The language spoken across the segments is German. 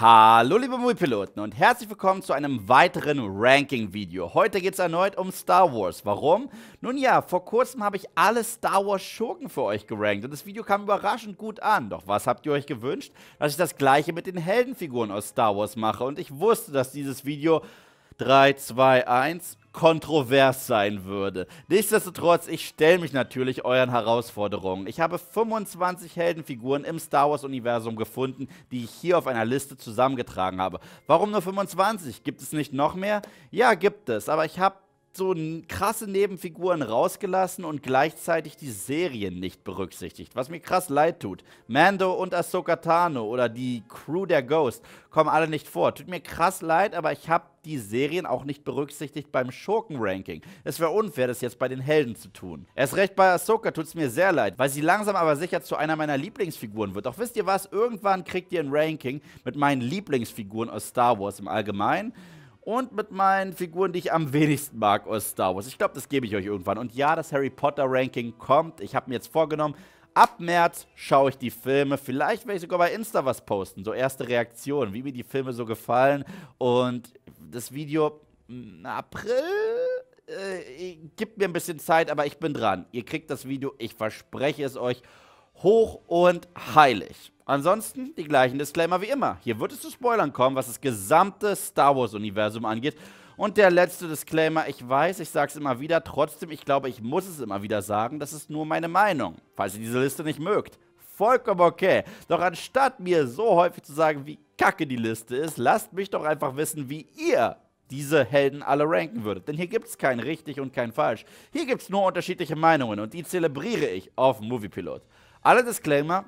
Hallo liebe Moviepiloten und herzlich willkommen zu einem weiteren Ranking-Video. Heute geht es erneut um Star Wars. Warum? Nun ja, vor kurzem habe ich alle Star Wars Schurken für euch gerankt und das Video kam überraschend gut an. Doch was habt ihr euch gewünscht? Dass ich das gleiche mit den Heldenfiguren aus Star Wars mache und ich wusste, dass dieses Video 3, 2, 1 kontrovers sein würde. Nichtsdestotrotz, ich stelle mich natürlich euren Herausforderungen. Ich habe 25 Heldenfiguren im Star Wars-Universum gefunden, die ich hier auf einer Liste zusammengetragen habe. Warum nur 25? Gibt es nicht noch mehr? Ja, gibt es, aber ich habe so krasse Nebenfiguren rausgelassen und gleichzeitig die Serien nicht berücksichtigt, was mir krass leid tut. Mando und Ahsoka Tano oder die Crew der Ghost kommen alle nicht vor. Tut mir krass leid, aber ich habe die Serien auch nicht berücksichtigt beim Schurken-Ranking. Es wäre unfair, das jetzt bei den Helden zu tun. Erst recht bei Ahsoka tut es mir sehr leid, weil sie langsam aber sicher zu einer meiner Lieblingsfiguren wird. Doch wisst ihr was? Irgendwann kriegt ihr ein Ranking mit meinen Lieblingsfiguren aus Star Wars im Allgemeinen und mit meinen Figuren, die ich am wenigsten mag aus Star Wars. Ich glaube, das gebe ich euch irgendwann. Und ja, das Harry Potter Ranking kommt. Ich habe mir jetzt vorgenommen, ab März schaue ich die Filme. Vielleicht werde ich sogar bei Insta was posten. So erste Reaktionen, wie mir die Filme so gefallen. Und das Video mm, April äh, gibt mir ein bisschen Zeit, aber ich bin dran. Ihr kriegt das Video, ich verspreche es euch hoch und heilig. Ansonsten die gleichen Disclaimer wie immer. Hier wird es zu Spoilern kommen, was das gesamte Star Wars-Universum angeht. Und der letzte Disclaimer, ich weiß, ich sage es immer wieder, trotzdem, ich glaube, ich muss es immer wieder sagen, das ist nur meine Meinung, falls ihr diese Liste nicht mögt. Vollkommen okay. Doch anstatt mir so häufig zu sagen, wie kacke die Liste ist, lasst mich doch einfach wissen, wie ihr diese Helden alle ranken würdet. Denn hier gibt es kein richtig und kein falsch. Hier gibt es nur unterschiedliche Meinungen und die zelebriere ich auf Moviepilot. Alle Disclaimer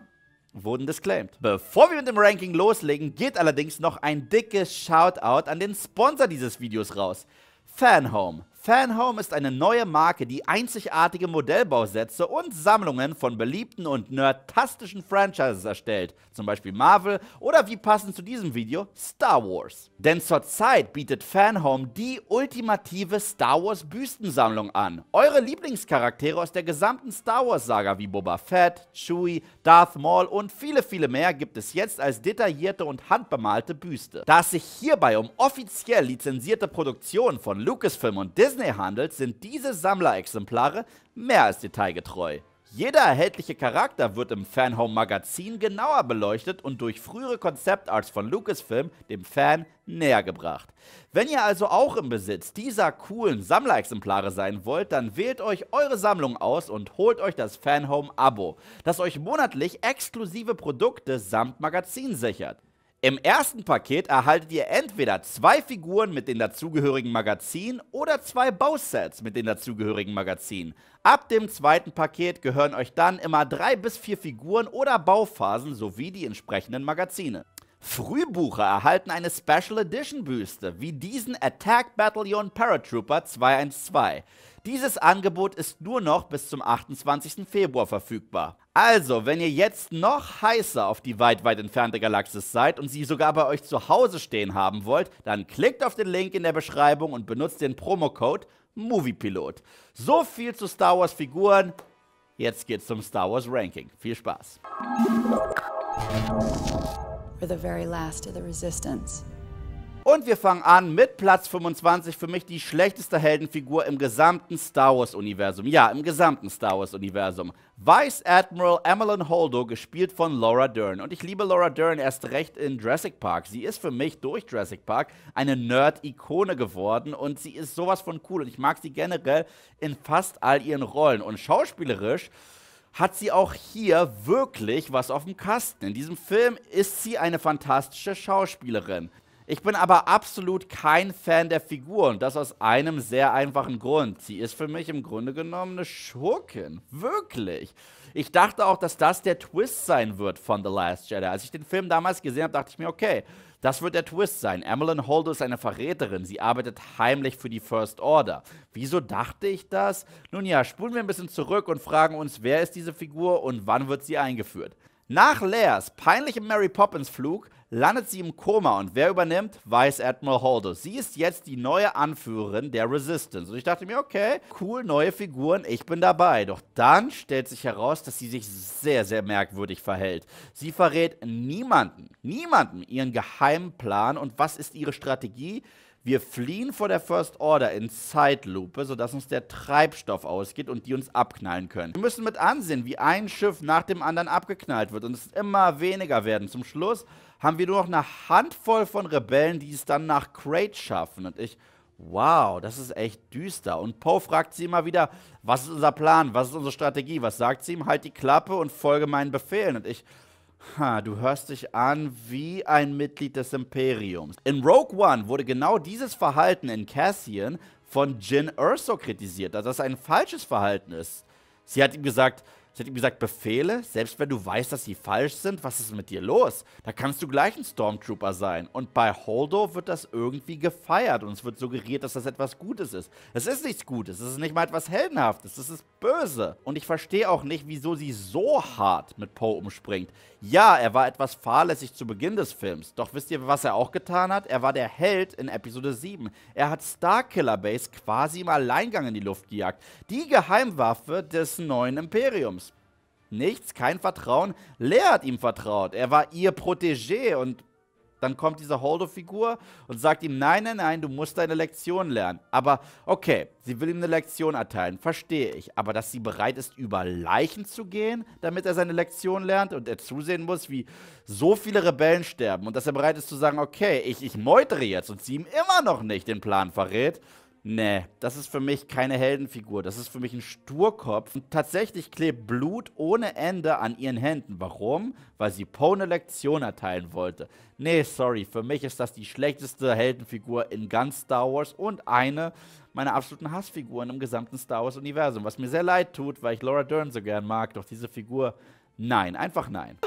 wurden disclaimed. Bevor wir mit dem Ranking loslegen, geht allerdings noch ein dickes Shoutout an den Sponsor dieses Videos raus. Fanhome. Fanhome ist eine neue Marke, die einzigartige Modellbausätze und Sammlungen von beliebten und nerdtastischen Franchises erstellt, zum Beispiel Marvel oder wie passend zu diesem Video Star Wars. Denn zurzeit bietet Fanhome die ultimative Star Wars Büstensammlung an. Eure Lieblingscharaktere aus der gesamten Star Wars Saga wie Boba Fett, Chewie, Darth Maul und viele, viele mehr gibt es jetzt als detaillierte und handbemalte Büste. Da es sich hierbei um offiziell lizenzierte Produktionen von Lucasfilm und Disney Disney handelt, sind diese Sammlerexemplare mehr als detailgetreu. Jeder erhältliche Charakter wird im Fanhome Magazin genauer beleuchtet und durch frühere Konzeptarts von Lucasfilm dem Fan näher gebracht. Wenn ihr also auch im Besitz dieser coolen Sammlerexemplare sein wollt, dann wählt euch eure Sammlung aus und holt euch das Fanhome Abo, das euch monatlich exklusive Produkte samt Magazin sichert. Im ersten Paket erhaltet ihr entweder zwei Figuren mit den dazugehörigen Magazinen oder zwei Bausets mit den dazugehörigen Magazinen. Ab dem zweiten Paket gehören euch dann immer drei bis vier Figuren oder Bauphasen sowie die entsprechenden Magazine. Frühbucher erhalten eine Special Edition Büste, wie diesen Attack Battalion Paratrooper 212. Dieses Angebot ist nur noch bis zum 28. Februar verfügbar. Also, wenn ihr jetzt noch heißer auf die weit, weit entfernte Galaxis seid und sie sogar bei euch zu Hause stehen haben wollt, dann klickt auf den Link in der Beschreibung und benutzt den Promocode MoviePilot. So viel zu Star Wars Figuren. Jetzt geht's zum Star Wars Ranking. Viel Spaß. We're the very last of the resistance. Und wir fangen an mit Platz 25, für mich die schlechteste Heldenfigur im gesamten Star Wars-Universum. Ja, im gesamten Star Wars-Universum. Vice Admiral Amelin Holdo, gespielt von Laura Dern. Und ich liebe Laura Dern erst recht in Jurassic Park. Sie ist für mich durch Jurassic Park eine Nerd-Ikone geworden und sie ist sowas von cool. Und ich mag sie generell in fast all ihren Rollen. Und schauspielerisch hat sie auch hier wirklich was auf dem Kasten. In diesem Film ist sie eine fantastische Schauspielerin. Ich bin aber absolut kein Fan der Figur und das aus einem sehr einfachen Grund. Sie ist für mich im Grunde genommen eine Schurkin. Wirklich. Ich dachte auch, dass das der Twist sein wird von The Last Jedi. Als ich den Film damals gesehen habe, dachte ich mir, okay, das wird der Twist sein. Amelin Holdo ist eine Verräterin. Sie arbeitet heimlich für die First Order. Wieso dachte ich das? Nun ja, spulen wir ein bisschen zurück und fragen uns, wer ist diese Figur und wann wird sie eingeführt? Nach Lairs peinlichem Mary Poppins Flug landet sie im Koma und wer übernimmt? Weiß Admiral Holdo. Sie ist jetzt die neue Anführerin der Resistance. Und ich dachte mir, okay, cool, neue Figuren, ich bin dabei. Doch dann stellt sich heraus, dass sie sich sehr, sehr merkwürdig verhält. Sie verrät niemanden, niemanden ihren geheimen Plan und was ist ihre Strategie? Wir fliehen vor der First Order in Zeitlupe, sodass uns der Treibstoff ausgeht und die uns abknallen können. Wir müssen mit ansehen, wie ein Schiff nach dem anderen abgeknallt wird und es immer weniger werden. Zum Schluss haben wir nur noch eine Handvoll von Rebellen, die es dann nach Crate schaffen. Und ich, wow, das ist echt düster. Und Poe fragt sie immer wieder, was ist unser Plan, was ist unsere Strategie? Was sagt sie ihm? Halt die Klappe und folge meinen Befehlen. Und ich, Ha, du hörst dich an wie ein Mitglied des Imperiums. In Rogue One wurde genau dieses Verhalten in Cassian von Jin Erso kritisiert, dass das ein falsches Verhalten ist. Sie hat ihm gesagt, Sie hat ihm gesagt, Befehle, selbst wenn du weißt, dass sie falsch sind, was ist mit dir los? Da kannst du gleich ein Stormtrooper sein. Und bei Holdo wird das irgendwie gefeiert und es wird suggeriert, dass das etwas Gutes ist. Es ist nichts Gutes, es ist nicht mal etwas Heldenhaftes, es ist böse. Und ich verstehe auch nicht, wieso sie so hart mit Poe umspringt. Ja, er war etwas fahrlässig zu Beginn des Films. Doch wisst ihr, was er auch getan hat? Er war der Held in Episode 7. Er hat Starkiller Base quasi im Alleingang in die Luft gejagt. Die Geheimwaffe des neuen Imperiums. Nichts, kein Vertrauen. Lea hat ihm vertraut. Er war ihr Protégé und dann kommt diese Holdo-Figur und sagt ihm, nein, nein, nein, du musst deine Lektion lernen. Aber okay, sie will ihm eine Lektion erteilen, verstehe ich. Aber dass sie bereit ist, über Leichen zu gehen, damit er seine Lektion lernt und er zusehen muss, wie so viele Rebellen sterben und dass er bereit ist zu sagen, okay, ich, ich meutere jetzt und sie ihm immer noch nicht den Plan verrät, Nee, das ist für mich keine Heldenfigur. Das ist für mich ein Sturkopf. Und tatsächlich klebt Blut ohne Ende an ihren Händen. Warum? Weil sie Poe eine Lektion erteilen wollte. Nee, sorry, für mich ist das die schlechteste Heldenfigur in ganz Star Wars und eine meiner absoluten Hassfiguren im gesamten Star Wars-Universum. Was mir sehr leid tut, weil ich Laura Dern so gern mag. Doch diese Figur Nein, einfach nein.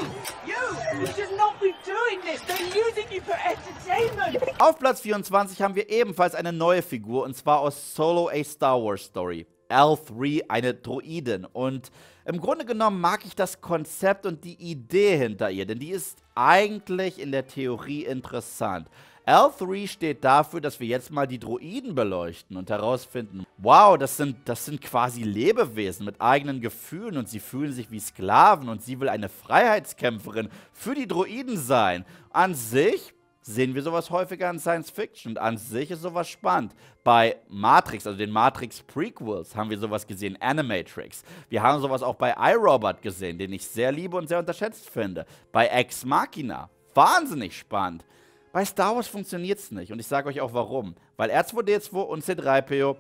Auf Platz 24 haben wir ebenfalls eine neue Figur und zwar aus Solo A Star Wars Story. L3, eine Droidin. Und im Grunde genommen mag ich das Konzept und die Idee hinter ihr, denn die ist eigentlich in der Theorie interessant. L3 steht dafür, dass wir jetzt mal die Droiden beleuchten und herausfinden, wow, das sind, das sind quasi Lebewesen mit eigenen Gefühlen und sie fühlen sich wie Sklaven und sie will eine Freiheitskämpferin für die Droiden sein. An sich sehen wir sowas häufiger in Science Fiction und an sich ist sowas spannend. Bei Matrix, also den Matrix Prequels, haben wir sowas gesehen, Animatrix. Wir haben sowas auch bei iRobot gesehen, den ich sehr liebe und sehr unterschätzt finde. Bei Ex Machina, wahnsinnig spannend. Bei Star Wars funktioniert es nicht und ich sage euch auch warum. Weil R2D2 und C3PO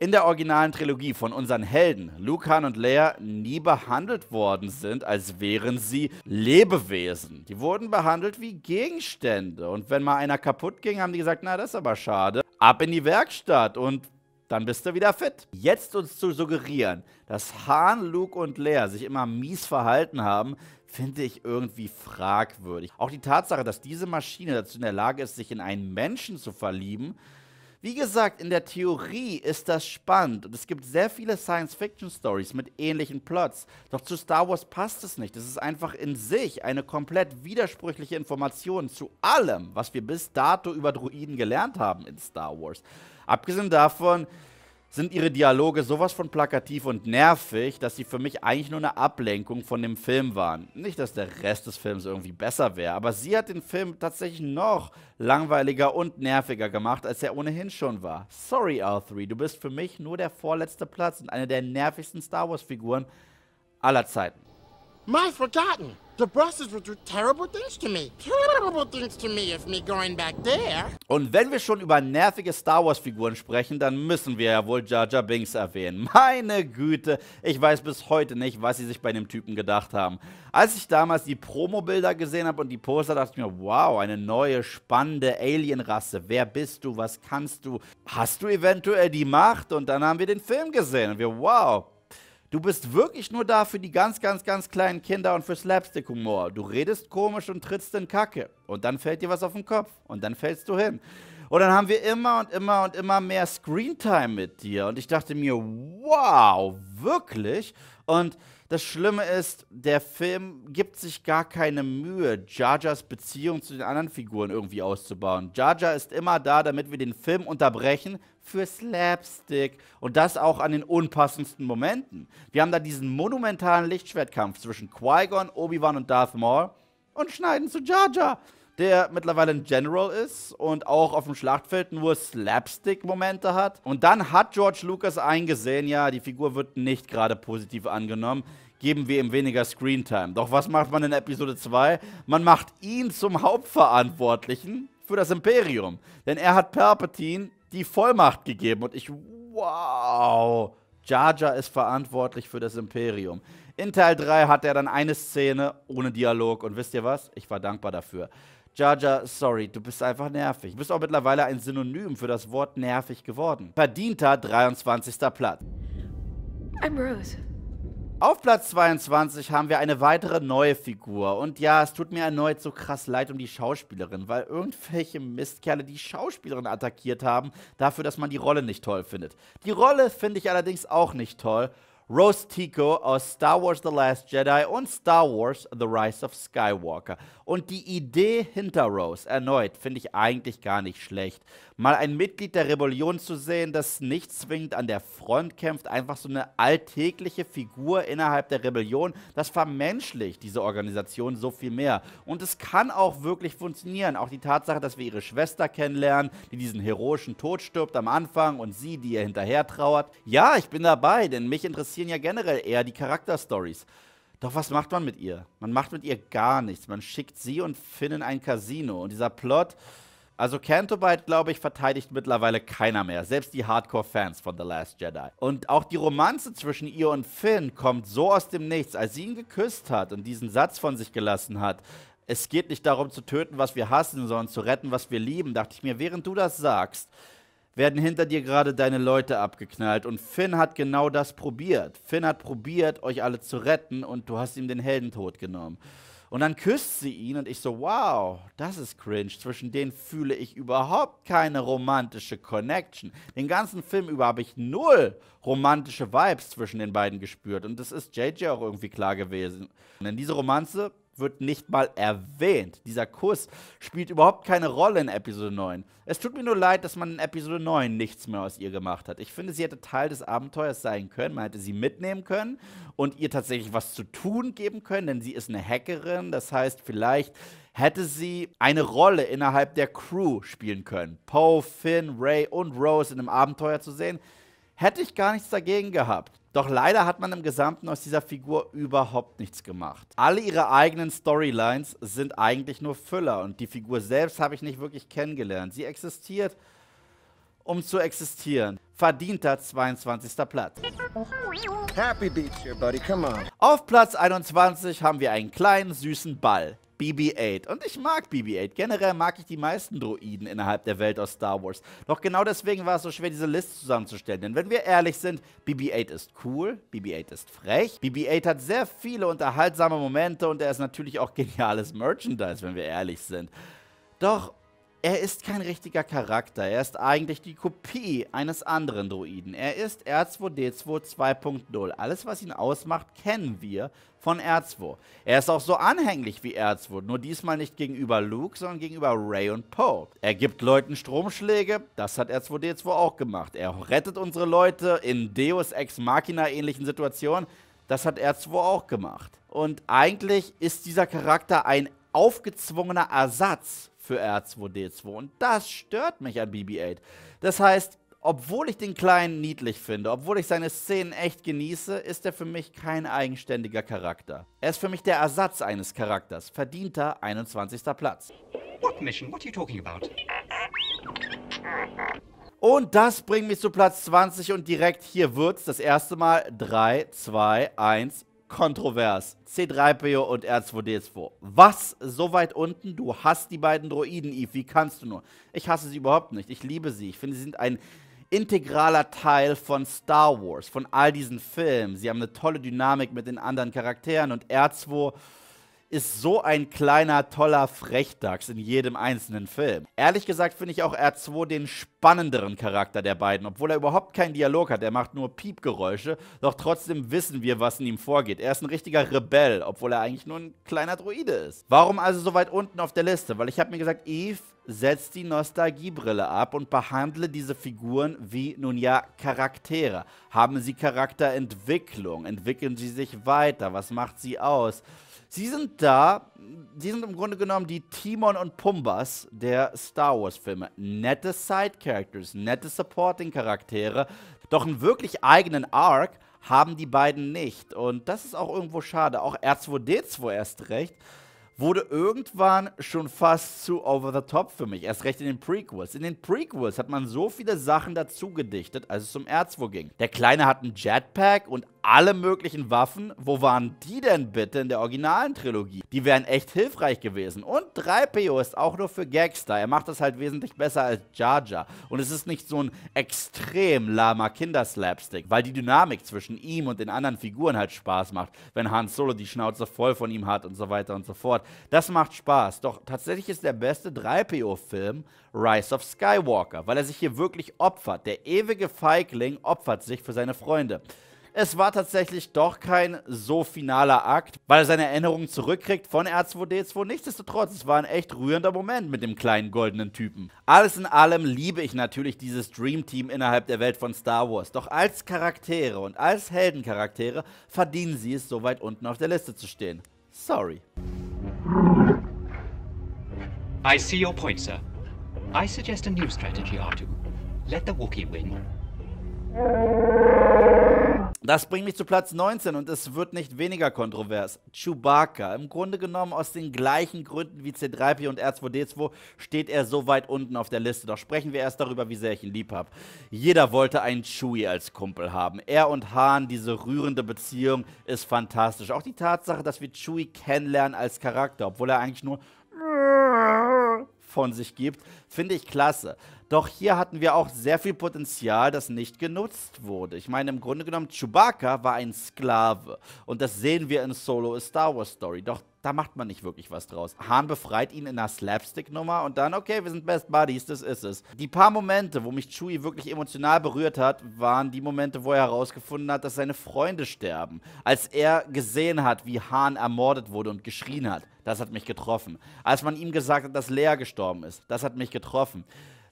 in der originalen Trilogie von unseren Helden Luke, Han und Leia nie behandelt worden sind, als wären sie Lebewesen. Die wurden behandelt wie Gegenstände und wenn mal einer kaputt ging, haben die gesagt, na das ist aber schade, ab in die Werkstatt und dann bist du wieder fit. Jetzt uns zu suggerieren, dass Han, Luke und Leia sich immer mies verhalten haben, finde ich irgendwie fragwürdig. Auch die Tatsache, dass diese Maschine dazu in der Lage ist, sich in einen Menschen zu verlieben, wie gesagt, in der Theorie ist das spannend und es gibt sehr viele Science-Fiction-Stories mit ähnlichen Plots. Doch zu Star Wars passt es nicht. Es ist einfach in sich eine komplett widersprüchliche Information zu allem, was wir bis dato über Droiden gelernt haben in Star Wars. Abgesehen davon, sind ihre Dialoge sowas von plakativ und nervig, dass sie für mich eigentlich nur eine Ablenkung von dem Film waren. Nicht, dass der Rest des Films irgendwie besser wäre, aber sie hat den Film tatsächlich noch langweiliger und nerviger gemacht, als er ohnehin schon war. Sorry, R3, du bist für mich nur der vorletzte Platz und eine der nervigsten Star Wars-Figuren aller Zeiten. My forgotten! Und wenn wir schon über nervige Star Wars Figuren sprechen, dann müssen wir ja wohl Jar Jar Binks erwähnen. Meine Güte, ich weiß bis heute nicht, was sie sich bei dem Typen gedacht haben. Als ich damals die Promo-Bilder gesehen habe und die Poster, dachte ich mir, wow, eine neue, spannende Alien-Rasse. Wer bist du? Was kannst du? Hast du eventuell die Macht? Und dann haben wir den Film gesehen und wir, wow, Du bist wirklich nur da für die ganz, ganz, ganz kleinen Kinder und für Slapstick-Humor. Du redest komisch und trittst in Kacke. Und dann fällt dir was auf den Kopf. Und dann fällst du hin. Und dann haben wir immer und immer und immer mehr Screentime mit dir. Und ich dachte mir, wow, wirklich? Und das Schlimme ist, der Film gibt sich gar keine Mühe, Jajas Beziehung zu den anderen Figuren irgendwie auszubauen. Jaja ist immer da, damit wir den Film unterbrechen, für Slapstick und das auch an den unpassendsten Momenten. Wir haben da diesen monumentalen Lichtschwertkampf zwischen Qui-Gon, Obi-Wan und Darth Maul und schneiden zu Jar Jar, der mittlerweile ein General ist und auch auf dem Schlachtfeld nur Slapstick-Momente hat. Und dann hat George Lucas eingesehen, ja, die Figur wird nicht gerade positiv angenommen geben wir ihm weniger Screentime. Doch was macht man in Episode 2? Man macht ihn zum Hauptverantwortlichen für das Imperium. Denn er hat Palpatine die Vollmacht gegeben. Und ich, wow, Jar Jar ist verantwortlich für das Imperium. In Teil 3 hat er dann eine Szene ohne Dialog. Und wisst ihr was? Ich war dankbar dafür. Jaja, sorry, du bist einfach nervig. Du bist auch mittlerweile ein Synonym für das Wort nervig geworden. Verdienter 23. Platz. I'm Rose. Auf Platz 22 haben wir eine weitere neue Figur. Und ja, es tut mir erneut so krass leid um die Schauspielerin, weil irgendwelche Mistkerle die Schauspielerin attackiert haben, dafür, dass man die Rolle nicht toll findet. Die Rolle finde ich allerdings auch nicht toll. Rose Tico aus Star Wars The Last Jedi und Star Wars The Rise of Skywalker. Und die Idee hinter Rose, erneut, finde ich eigentlich gar nicht schlecht. Mal ein Mitglied der Rebellion zu sehen, das nicht zwingend an der Front kämpft, einfach so eine alltägliche Figur innerhalb der Rebellion, das vermenschlicht diese Organisation so viel mehr. Und es kann auch wirklich funktionieren. Auch die Tatsache, dass wir ihre Schwester kennenlernen, die diesen heroischen Tod stirbt am Anfang und sie, die ihr hinterher trauert. Ja, ich bin dabei, denn mich interessiert interessieren ja generell eher die Charakterstories. Doch was macht man mit ihr? Man macht mit ihr gar nichts. Man schickt sie und Finn in ein Casino. Und dieser Plot, also Cantobite, glaube ich, verteidigt mittlerweile keiner mehr. Selbst die Hardcore-Fans von The Last Jedi. Und auch die Romanze zwischen ihr und Finn kommt so aus dem Nichts. Als sie ihn geküsst hat und diesen Satz von sich gelassen hat, es geht nicht darum zu töten, was wir hassen, sondern zu retten, was wir lieben, dachte ich mir, während du das sagst, werden hinter dir gerade deine Leute abgeknallt. Und Finn hat genau das probiert. Finn hat probiert, euch alle zu retten und du hast ihm den Heldentod genommen. Und dann küsst sie ihn und ich so, wow, das ist cringe. Zwischen denen fühle ich überhaupt keine romantische Connection. Den ganzen Film über habe ich null romantische Vibes zwischen den beiden gespürt. Und das ist JJ auch irgendwie klar gewesen. Denn diese Romanze wird nicht mal erwähnt. Dieser Kuss spielt überhaupt keine Rolle in Episode 9. Es tut mir nur leid, dass man in Episode 9 nichts mehr aus ihr gemacht hat. Ich finde, sie hätte Teil des Abenteuers sein können. Man hätte sie mitnehmen können und ihr tatsächlich was zu tun geben können, denn sie ist eine Hackerin. Das heißt, vielleicht hätte sie eine Rolle innerhalb der Crew spielen können. Poe, Finn, Ray und Rose in einem Abenteuer zu sehen, Hätte ich gar nichts dagegen gehabt. Doch leider hat man im Gesamten aus dieser Figur überhaupt nichts gemacht. Alle ihre eigenen Storylines sind eigentlich nur Füller und die Figur selbst habe ich nicht wirklich kennengelernt. Sie existiert, um zu existieren. Verdienter 22. Platz. Happy Beach here, buddy. Come on. Auf Platz 21 haben wir einen kleinen, süßen Ball. BB-8. Und ich mag BB-8. Generell mag ich die meisten Droiden innerhalb der Welt aus Star Wars. Doch genau deswegen war es so schwer, diese Liste zusammenzustellen. Denn wenn wir ehrlich sind, BB-8 ist cool, BB-8 ist frech, BB-8 hat sehr viele unterhaltsame Momente und er ist natürlich auch geniales Merchandise, wenn wir ehrlich sind. Doch er ist kein richtiger Charakter. Er ist eigentlich die Kopie eines anderen Druiden. Er ist R2D2 2.0. Alles, was ihn ausmacht, kennen wir von R2. Er ist auch so anhänglich wie R2, nur diesmal nicht gegenüber Luke, sondern gegenüber Ray und Poe. Er gibt Leuten Stromschläge, das hat R2D2 auch gemacht. Er rettet unsere Leute in Deus Ex Machina ähnlichen Situationen, das hat R2 auch gemacht. Und eigentlich ist dieser Charakter ein aufgezwungener Ersatz für R2D2. Und das stört mich an BB-8. Das heißt, obwohl ich den Kleinen niedlich finde, obwohl ich seine Szenen echt genieße, ist er für mich kein eigenständiger Charakter. Er ist für mich der Ersatz eines Charakters. Verdienter 21. Platz. What mission? What are you talking about? Und das bringt mich zu Platz 20 und direkt hier wird's das erste Mal 3, 2, 1, kontrovers. C3PO und R2D2. Was so weit unten? Du hast die beiden Droiden, Eve. Wie kannst du nur? Ich hasse sie überhaupt nicht. Ich liebe sie. Ich finde, sie sind ein integraler Teil von Star Wars, von all diesen Filmen. Sie haben eine tolle Dynamik mit den anderen Charakteren und R2 ist so ein kleiner, toller Frechdachs in jedem einzelnen Film. Ehrlich gesagt finde ich auch R2 den spannenderen Charakter der beiden, obwohl er überhaupt keinen Dialog hat. Er macht nur Piepgeräusche, doch trotzdem wissen wir, was in ihm vorgeht. Er ist ein richtiger Rebell, obwohl er eigentlich nur ein kleiner Droide ist. Warum also so weit unten auf der Liste? Weil ich habe mir gesagt, Eve setzt die Nostalgiebrille ab und behandle diese Figuren wie nun ja Charaktere. Haben sie Charakterentwicklung? Entwickeln sie sich weiter? Was macht sie aus? Sie sind da, sie sind im Grunde genommen die Timon und Pumbas der Star Wars-Filme. Nette Side-Characters, nette Supporting-Charaktere, doch einen wirklich eigenen Arc haben die beiden nicht. Und das ist auch irgendwo schade. Auch R2D2 erst recht wurde irgendwann schon fast zu over the top für mich. Erst recht in den Prequels. In den Prequels hat man so viele Sachen dazu gedichtet, als es um R2 ging. Der Kleine hat einen Jetpack und alle möglichen Waffen. Wo waren die denn bitte in der originalen Trilogie? Die wären echt hilfreich gewesen. Und 3PO ist auch nur für Gagster. Er macht das halt wesentlich besser als Jar Jar. Und es ist nicht so ein extrem lahmer Kinderslapstick, weil die Dynamik zwischen ihm und den anderen Figuren halt Spaß macht, wenn Han Solo die Schnauze voll von ihm hat und so weiter und so fort. Das macht Spaß. Doch tatsächlich ist der beste 3PO-Film Rise of Skywalker, weil er sich hier wirklich opfert. Der ewige Feigling opfert sich für seine Freunde es war tatsächlich doch kein so finaler Akt, weil er seine Erinnerungen zurückkriegt von R2D2. Nichtsdestotrotz, es war ein echt rührender Moment mit dem kleinen goldenen Typen. Alles in allem liebe ich natürlich dieses Dream Team innerhalb der Welt von Star Wars. Doch als Charaktere und als Heldencharaktere verdienen sie es, so weit unten auf der Liste zu stehen. Sorry. I see your point, sir. I suggest a new strategy, R2. Let the Wookiee win. Das bringt mich zu Platz 19 und es wird nicht weniger kontrovers. Chewbacca. Im Grunde genommen aus den gleichen Gründen wie C3P und R2D2 steht er so weit unten auf der Liste. Doch sprechen wir erst darüber, wie sehr ich ihn lieb habe. Jeder wollte einen Chewie als Kumpel haben. Er und Hahn, diese rührende Beziehung ist fantastisch. Auch die Tatsache, dass wir Chewie kennenlernen als Charakter, obwohl er eigentlich nur von sich gibt, finde ich klasse. Doch hier hatten wir auch sehr viel Potenzial, das nicht genutzt wurde. Ich meine, im Grunde genommen, Chewbacca war ein Sklave. Und das sehen wir in Solo A Star Wars Story. Doch da macht man nicht wirklich was draus. Han befreit ihn in einer Slapstick-Nummer und dann, okay, wir sind Best Buddies, das ist es. Die paar Momente, wo mich Chewie wirklich emotional berührt hat, waren die Momente, wo er herausgefunden hat, dass seine Freunde sterben. Als er gesehen hat, wie Han ermordet wurde und geschrien hat, das hat mich getroffen. Als man ihm gesagt hat, dass Lea gestorben ist, das hat mich getroffen.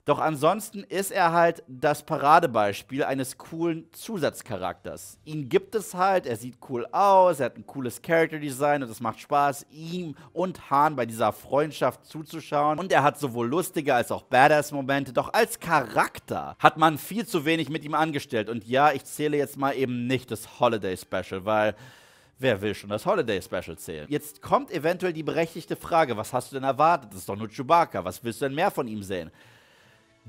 Doch ansonsten ist er halt das Paradebeispiel eines coolen Zusatzcharakters. Ihn gibt es halt, er sieht cool aus, er hat ein cooles Character Design und es macht Spaß, ihm und Hahn bei dieser Freundschaft zuzuschauen. Und er hat sowohl lustige als auch Badass-Momente. Doch als Charakter hat man viel zu wenig mit ihm angestellt. Und ja, ich zähle jetzt mal eben nicht das Holiday Special, weil. Wer will schon das Holiday Special zählen? Jetzt kommt eventuell die berechtigte Frage, was hast du denn erwartet? Das ist doch nur Chewbacca, was willst du denn mehr von ihm sehen?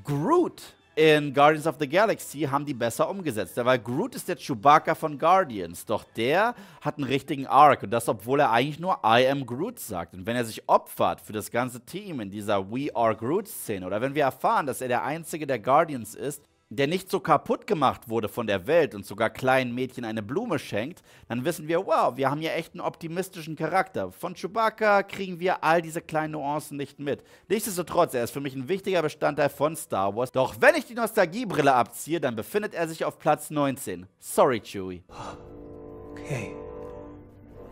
Groot in Guardians of the Galaxy haben die besser umgesetzt. Weil Groot ist der Chewbacca von Guardians. Doch der hat einen richtigen Arc. Und das, obwohl er eigentlich nur I am Groot sagt. Und wenn er sich opfert für das ganze Team in dieser We are Groot-Szene oder wenn wir erfahren, dass er der Einzige der Guardians ist, der nicht so kaputt gemacht wurde von der Welt und sogar kleinen Mädchen eine Blume schenkt, dann wissen wir, wow, wir haben hier echt einen optimistischen Charakter. Von Chewbacca kriegen wir all diese kleinen Nuancen nicht mit. Nichtsdestotrotz, er ist für mich ein wichtiger Bestandteil von Star Wars. Doch wenn ich die Nostalgiebrille abziehe, dann befindet er sich auf Platz 19. Sorry, Chewie. Okay.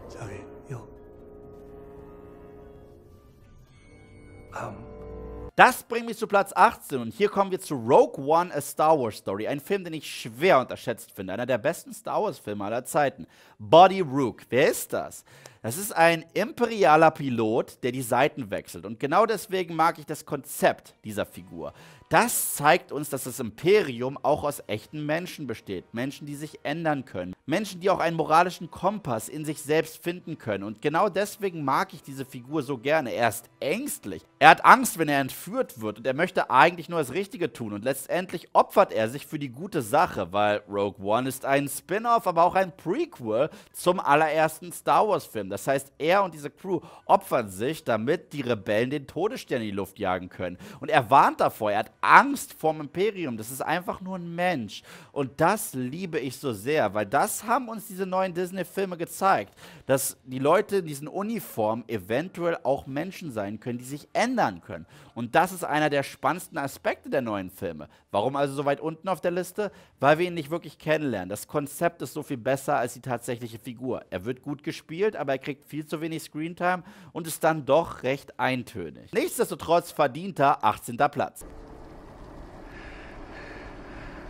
Sorry, yo. Um. Ähm, das bringt mich zu Platz 18 und hier kommen wir zu Rogue One, A Star Wars Story. Ein Film, den ich schwer unterschätzt finde. Einer der besten Star Wars Filme aller Zeiten. Body Rook. Wer ist das? Das ist ein imperialer Pilot, der die Seiten wechselt. Und genau deswegen mag ich das Konzept dieser Figur. Das zeigt uns, dass das Imperium auch aus echten Menschen besteht. Menschen, die sich ändern können. Menschen, die auch einen moralischen Kompass in sich selbst finden können. Und genau deswegen mag ich diese Figur so gerne. Er ist ängstlich. Er hat Angst, wenn er entführt wird. Und er möchte eigentlich nur das Richtige tun. Und letztendlich opfert er sich für die gute Sache, weil Rogue One ist ein Spin-off, aber auch ein Prequel zum allerersten Star Wars-Film. Das heißt, er und diese Crew opfern sich, damit die Rebellen den Todesstern in die Luft jagen können. Und er warnt davor, er hat Angst vorm Imperium. Das ist einfach nur ein Mensch. Und das liebe ich so sehr, weil das haben uns diese neuen Disney-Filme gezeigt, dass die Leute in diesen Uniformen eventuell auch Menschen sein können, die sich ändern können. Und das ist einer der spannendsten Aspekte der neuen Filme. Warum also so weit unten auf der Liste? Weil wir ihn nicht wirklich kennenlernen. Das Konzept ist so viel besser als die tatsächliche Figur. Er wird gut gespielt, aber er kriegt viel zu wenig Screentime und ist dann doch recht eintönig. Nichtsdestotrotz verdienter 18. Platz.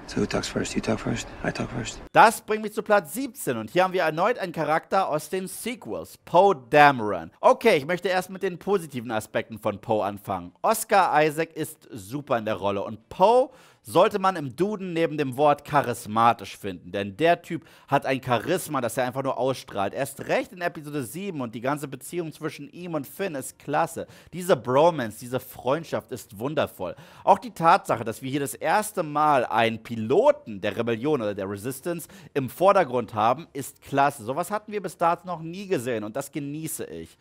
So who talks first? You talk first? I talk first. Das bringt mich zu Platz 17 und hier haben wir erneut einen Charakter aus den Sequels, Poe Dameron. Okay, ich möchte erst mit den positiven Aspekten von Poe anfangen. Oscar Isaac ist super in der Rolle und Poe sollte man im Duden neben dem Wort charismatisch finden. Denn der Typ hat ein Charisma, das er einfach nur ausstrahlt. Erst recht in Episode 7 und die ganze Beziehung zwischen ihm und Finn ist klasse. Diese Bromance, diese Freundschaft ist wundervoll. Auch die Tatsache, dass wir hier das erste Mal einen Piloten der Rebellion oder der Resistance im Vordergrund haben, ist klasse. Sowas hatten wir bis dato noch nie gesehen und das genieße ich.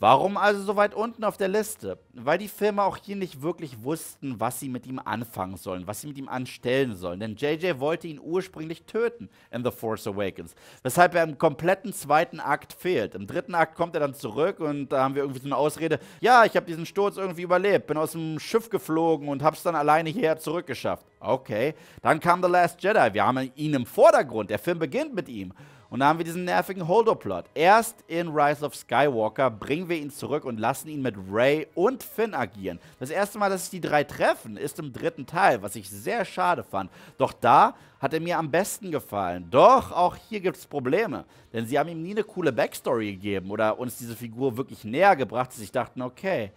Warum also so weit unten auf der Liste? Weil die Filme auch hier nicht wirklich wussten, was sie mit ihm anfangen sollen, was sie mit ihm anstellen sollen. Denn JJ wollte ihn ursprünglich töten in The Force Awakens, weshalb er im kompletten zweiten Akt fehlt. Im dritten Akt kommt er dann zurück und da haben wir irgendwie so eine Ausrede, ja, ich habe diesen Sturz irgendwie überlebt, bin aus dem Schiff geflogen und habe es dann alleine hierher zurückgeschafft. Okay, dann kam The Last Jedi, wir haben ihn im Vordergrund, der Film beginnt mit ihm. Und da haben wir diesen nervigen Holdo-Plot. Erst in Rise of Skywalker bringen wir ihn zurück und lassen ihn mit Rey und Finn agieren. Das erste Mal, dass sich die drei treffen, ist im dritten Teil, was ich sehr schade fand. Doch da hat er mir am besten gefallen. Doch auch hier gibt es Probleme, denn sie haben ihm nie eine coole Backstory gegeben oder uns diese Figur wirklich näher gebracht, dass ich dachten, okay,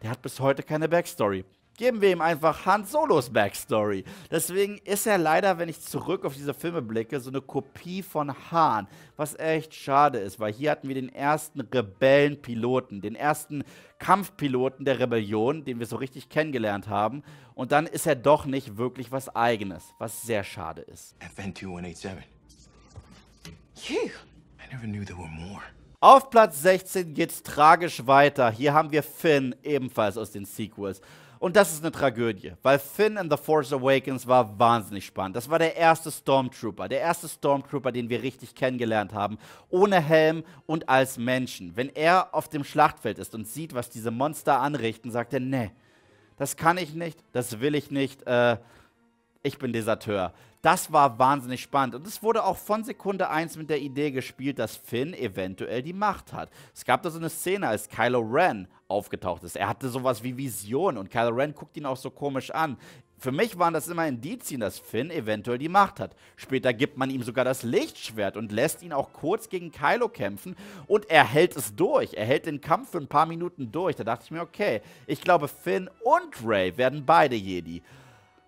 der hat bis heute keine Backstory geben wir ihm einfach Han Solos Backstory. Deswegen ist er leider, wenn ich zurück auf diese Filme blicke, so eine Kopie von Han, was echt schade ist, weil hier hatten wir den ersten Rebellenpiloten, den ersten Kampfpiloten der Rebellion, den wir so richtig kennengelernt haben. Und dann ist er doch nicht wirklich was Eigenes, was sehr schade ist. FN2187. I never knew there were more. Auf Platz 16 geht's tragisch weiter. Hier haben wir Finn, ebenfalls aus den Sequels. Und das ist eine Tragödie, weil Finn in The Force Awakens war wahnsinnig spannend. Das war der erste Stormtrooper, der erste Stormtrooper, den wir richtig kennengelernt haben, ohne Helm und als Menschen. Wenn er auf dem Schlachtfeld ist und sieht, was diese Monster anrichten, sagt er, nee, das kann ich nicht, das will ich nicht, äh, ich bin Deserteur. Das war wahnsinnig spannend und es wurde auch von Sekunde 1 mit der Idee gespielt, dass Finn eventuell die Macht hat. Es gab da so eine Szene, als Kylo Ren aufgetaucht ist. Er hatte sowas wie Vision und Kylo Ren guckt ihn auch so komisch an. Für mich waren das immer Indizien, dass Finn eventuell die Macht hat. Später gibt man ihm sogar das Lichtschwert und lässt ihn auch kurz gegen Kylo kämpfen und er hält es durch. Er hält den Kampf für ein paar Minuten durch. Da dachte ich mir, okay, ich glaube, Finn und Ray werden beide Jedi.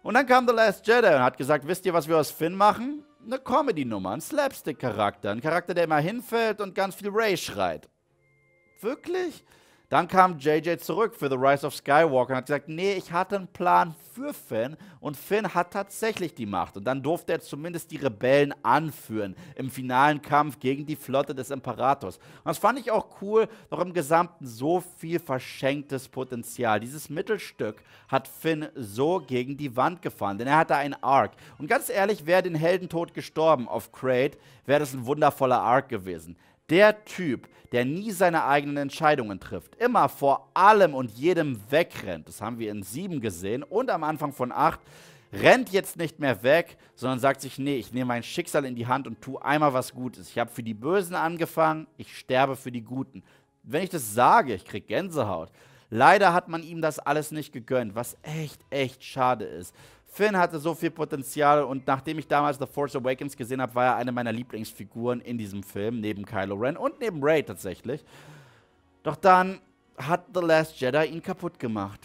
Und dann kam The Last Jedi und hat gesagt, wisst ihr, was wir aus Finn machen? Eine Comedy-Nummer, ein Slapstick-Charakter. Ein Charakter, der immer hinfällt und ganz viel Ray schreit. Wirklich? Dann kam JJ zurück für The Rise of Skywalker und hat gesagt, nee, ich hatte einen Plan für Finn und Finn hat tatsächlich die Macht. Und dann durfte er zumindest die Rebellen anführen im finalen Kampf gegen die Flotte des Imperators. Und das fand ich auch cool, doch im Gesamten so viel verschenktes Potenzial. Dieses Mittelstück hat Finn so gegen die Wand gefahren, denn er hatte einen Arc. Und ganz ehrlich, wäre den Heldentod gestorben auf Crate, wäre das ein wundervoller Arc gewesen. Der Typ, der nie seine eigenen Entscheidungen trifft, immer vor allem und jedem wegrennt, das haben wir in 7 gesehen und am Anfang von 8, rennt jetzt nicht mehr weg, sondern sagt sich, nee, ich nehme mein Schicksal in die Hand und tue einmal was Gutes. Ich habe für die Bösen angefangen, ich sterbe für die Guten. Wenn ich das sage, ich kriege Gänsehaut. Leider hat man ihm das alles nicht gegönnt, was echt, echt schade ist. Finn hatte so viel Potenzial und nachdem ich damals The Force Awakens gesehen habe, war er eine meiner Lieblingsfiguren in diesem Film, neben Kylo Ren und neben Ray tatsächlich. Doch dann hat The Last Jedi ihn kaputt gemacht.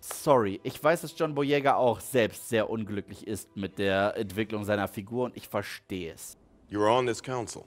Sorry, ich weiß, dass John Boyega auch selbst sehr unglücklich ist mit der Entwicklung seiner Figur und ich verstehe es. You were on this council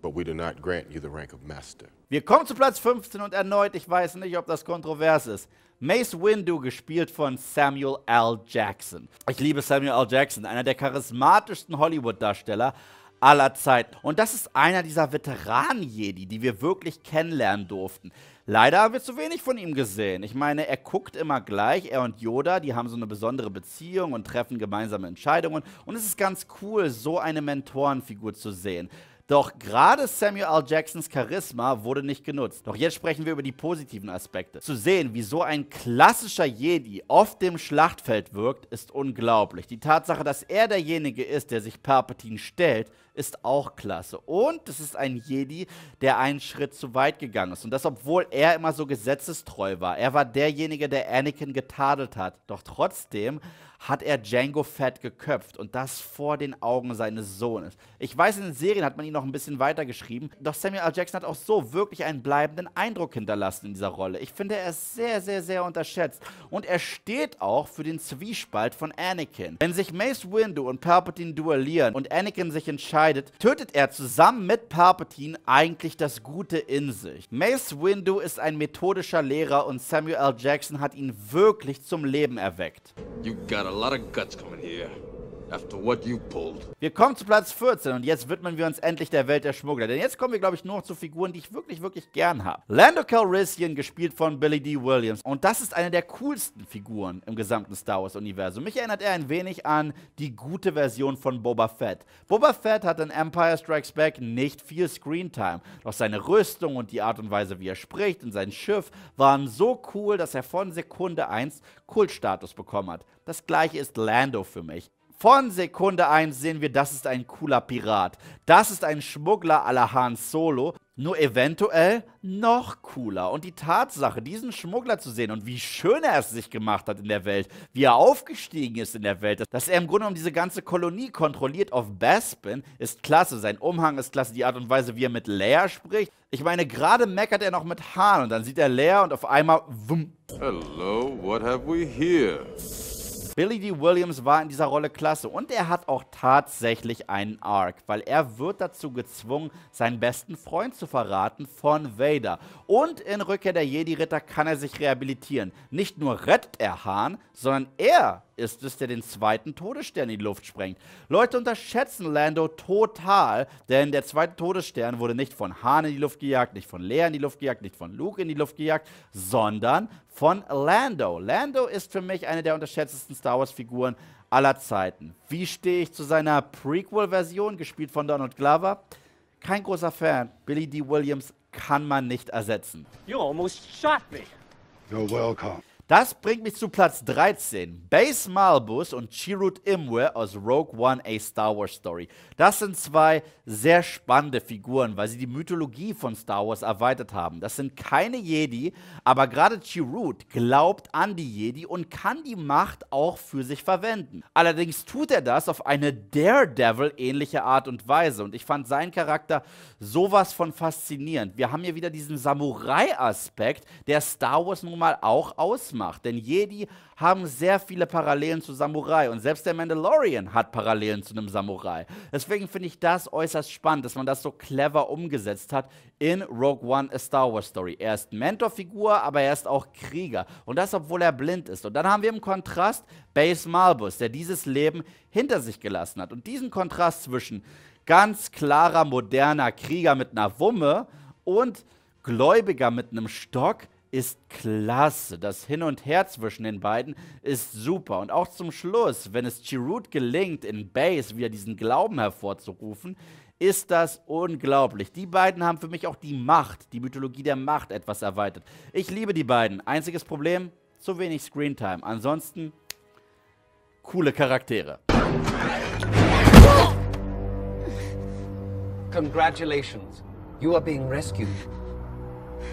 but we do not grant you the rank of master. Wir kommen zu Platz 15 und erneut, ich weiß nicht, ob das kontrovers ist. Mace Windu, gespielt von Samuel L. Jackson. Ich liebe Samuel L. Jackson, einer der charismatischsten Hollywood-Darsteller aller Zeiten. Und das ist einer dieser veteran jedi die wir wirklich kennenlernen durften. Leider haben wir zu wenig von ihm gesehen. Ich meine, er guckt immer gleich. Er und Yoda, die haben so eine besondere Beziehung und treffen gemeinsame Entscheidungen. Und es ist ganz cool, so eine Mentorenfigur zu sehen. Doch gerade Samuel L. Jacksons Charisma wurde nicht genutzt. Doch jetzt sprechen wir über die positiven Aspekte. Zu sehen, wie so ein klassischer Jedi auf dem Schlachtfeld wirkt, ist unglaublich. Die Tatsache, dass er derjenige ist, der sich Palpatine stellt, ist auch klasse. Und es ist ein Jedi, der einen Schritt zu weit gegangen ist. Und das, obwohl er immer so gesetzestreu war. Er war derjenige, der Anakin getadelt hat. Doch trotzdem hat er Django Fett geköpft und das vor den Augen seines Sohnes. Ich weiß, in den Serien hat man ihn noch ein bisschen weiter geschrieben, doch Samuel L. Jackson hat auch so wirklich einen bleibenden Eindruck hinterlassen in dieser Rolle. Ich finde, er ist sehr, sehr, sehr unterschätzt und er steht auch für den Zwiespalt von Anakin. Wenn sich Mace Windu und Palpatine duellieren und Anakin sich entscheidet, tötet er zusammen mit Palpatine eigentlich das Gute in sich. Mace Windu ist ein methodischer Lehrer und Samuel L. Jackson hat ihn wirklich zum Leben erweckt. You gotta a lot of guts coming here. Wir kommen zu Platz 14 und jetzt widmen wir uns endlich der Welt der Schmuggler. Denn jetzt kommen wir, glaube ich, nur noch zu Figuren, die ich wirklich, wirklich gern habe. Lando Calrissian, gespielt von Billy D. Williams. Und das ist eine der coolsten Figuren im gesamten Star Wars-Universum. Mich erinnert er ein wenig an die gute Version von Boba Fett. Boba Fett hat in Empire Strikes Back nicht viel Screentime. Doch seine Rüstung und die Art und Weise, wie er spricht und sein Schiff waren so cool, dass er von Sekunde 1 Kultstatus bekommen hat. Das gleiche ist Lando für mich. Von Sekunde 1 sehen wir, das ist ein cooler Pirat. Das ist ein Schmuggler à la Han Solo, nur eventuell noch cooler. Und die Tatsache, diesen Schmuggler zu sehen und wie schön er es sich gemacht hat in der Welt, wie er aufgestiegen ist in der Welt, dass er im Grunde um diese ganze Kolonie kontrolliert auf Bespin, ist klasse. Sein Umhang ist klasse, die Art und Weise, wie er mit Leia spricht. Ich meine, gerade meckert er noch mit Han und dann sieht er Leia und auf einmal... Wumm. Hello, what have we here? Billy D. Williams war in dieser Rolle klasse und er hat auch tatsächlich einen Arc, weil er wird dazu gezwungen, seinen besten Freund zu verraten von Vader. Und in Rückkehr der Jedi-Ritter kann er sich rehabilitieren. Nicht nur rettet er Hahn, sondern er ist es, der den zweiten Todesstern in die Luft sprengt. Leute unterschätzen Lando total, denn der zweite Todesstern wurde nicht von Han in die Luft gejagt, nicht von Leia in die Luft gejagt, nicht von Luke in die Luft gejagt, sondern von Lando. Lando ist für mich eine der unterschätztesten Star Wars-Figuren aller Zeiten. Wie stehe ich zu seiner Prequel-Version, gespielt von Donald Glover? Kein großer Fan. Billy D. Williams kann man nicht ersetzen. You almost shot me. You're welcome. Das bringt mich zu Platz 13. Base Malbus und Chirrut Imwe aus Rogue One, A Star Wars Story. Das sind zwei sehr spannende Figuren, weil sie die Mythologie von Star Wars erweitert haben. Das sind keine Jedi, aber gerade Chirrut glaubt an die Jedi und kann die Macht auch für sich verwenden. Allerdings tut er das auf eine Daredevil-ähnliche Art und Weise. Und ich fand seinen Charakter sowas von faszinierend. Wir haben hier wieder diesen Samurai-Aspekt, der Star Wars nun mal auch ausmacht macht. Denn Jedi haben sehr viele Parallelen zu Samurai und selbst der Mandalorian hat Parallelen zu einem Samurai. Deswegen finde ich das äußerst spannend, dass man das so clever umgesetzt hat in Rogue One A Star Wars Story. Er ist Mentorfigur, aber er ist auch Krieger und das obwohl er blind ist. Und dann haben wir im Kontrast Base Malbus, der dieses Leben hinter sich gelassen hat. Und diesen Kontrast zwischen ganz klarer moderner Krieger mit einer Wumme und Gläubiger mit einem Stock ist klasse. Das Hin und Her zwischen den beiden ist super. Und auch zum Schluss, wenn es Chirut gelingt, in Base wieder diesen Glauben hervorzurufen, ist das unglaublich. Die beiden haben für mich auch die Macht, die Mythologie der Macht etwas erweitert. Ich liebe die beiden. Einziges Problem, zu wenig Screentime. Ansonsten coole Charaktere. Congratulations. You are being rescued.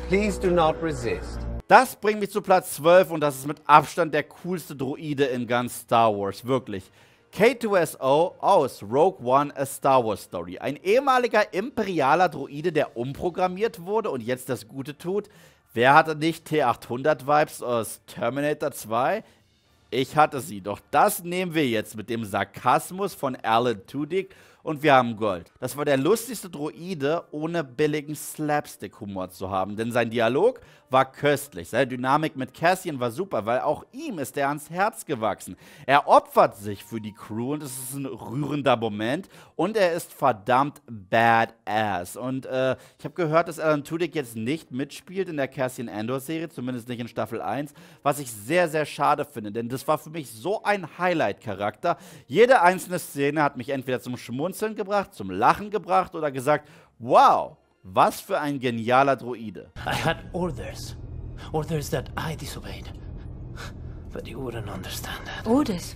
Please do not resist. Das bringt mich zu Platz 12 und das ist mit Abstand der coolste Droide in ganz Star Wars, wirklich. K2SO aus Rogue One A Star Wars Story. Ein ehemaliger imperialer Droide, der umprogrammiert wurde und jetzt das Gute tut. Wer hatte nicht T800-Vibes aus Terminator 2? Ich hatte sie, doch das nehmen wir jetzt mit dem Sarkasmus von Alan Tudyk und wir haben Gold. Das war der lustigste Droide, ohne billigen Slapstick-Humor zu haben. Denn sein Dialog war köstlich. Seine Dynamik mit Cassian war super, weil auch ihm ist er ans Herz gewachsen. Er opfert sich für die Crew und es ist ein rührender Moment. Und er ist verdammt badass. Und äh, ich habe gehört, dass Alan Tudyk jetzt nicht mitspielt in der Cassian Andor-Serie, zumindest nicht in Staffel 1, was ich sehr, sehr schade finde, denn das war für mich so ein Highlight-Charakter. Jede einzelne Szene hat mich entweder zum Schmunzeln gebracht, zum Lachen gebracht oder gesagt, wow, was für ein genialer Droide. I had orders. Orders that I disobeyed. But you wouldn't understand that. Orders?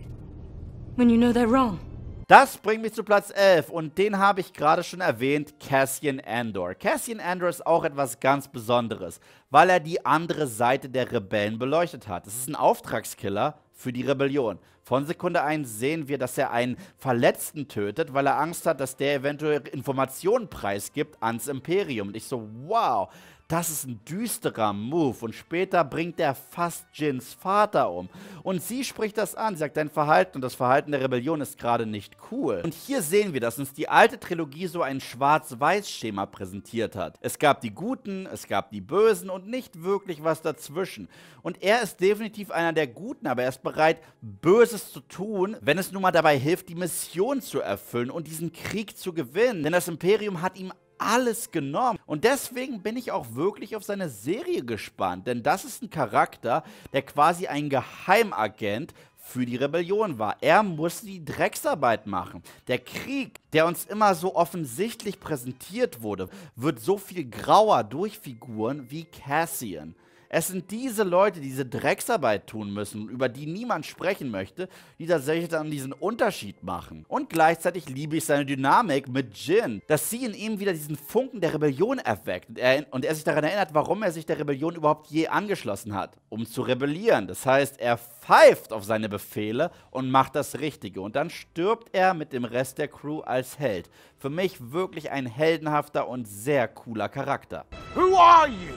When you know they're wrong. Das bringt mich zu Platz 11 und den habe ich gerade schon erwähnt, Cassian Andor. Cassian Andor ist auch etwas ganz Besonderes, weil er die andere Seite der Rebellen beleuchtet hat. Es ist ein Auftragskiller, für die Rebellion. Von Sekunde 1 sehen wir, dass er einen Verletzten tötet, weil er Angst hat, dass der eventuell Informationen preisgibt ans Imperium. Und ich so, wow, das ist ein düsterer Move. Und später bringt er fast Jins Vater um. Und sie spricht das an. Sie sagt, dein Verhalten und das Verhalten der Rebellion ist gerade nicht cool. Und hier sehen wir, dass uns die alte Trilogie so ein Schwarz-Weiß-Schema präsentiert hat. Es gab die Guten, es gab die Bösen und nicht wirklich was dazwischen. Und er ist definitiv einer der Guten, aber er ist bereit, Böses zu tun, wenn es nun mal dabei hilft, die Mission zu erfüllen und diesen Krieg zu gewinnen. Denn das Imperium hat ihm alles genommen. Und deswegen bin ich auch wirklich auf seine Serie gespannt, denn das ist ein Charakter, der quasi ein Geheimagent für die Rebellion war. Er musste die Drecksarbeit machen. Der Krieg, der uns immer so offensichtlich präsentiert wurde, wird so viel grauer durch Figuren wie Cassian. Es sind diese Leute, die diese Drecksarbeit tun müssen, über die niemand sprechen möchte, die tatsächlich dann diesen Unterschied machen. Und gleichzeitig liebe ich seine Dynamik mit Jin, dass sie in ihm wieder diesen Funken der Rebellion erweckt und er, und er sich daran erinnert, warum er sich der Rebellion überhaupt je angeschlossen hat, um zu rebellieren. Das heißt, er pfeift auf seine Befehle und macht das Richtige. Und dann stirbt er mit dem Rest der Crew als Held. Für mich wirklich ein heldenhafter und sehr cooler Charakter. Who are you?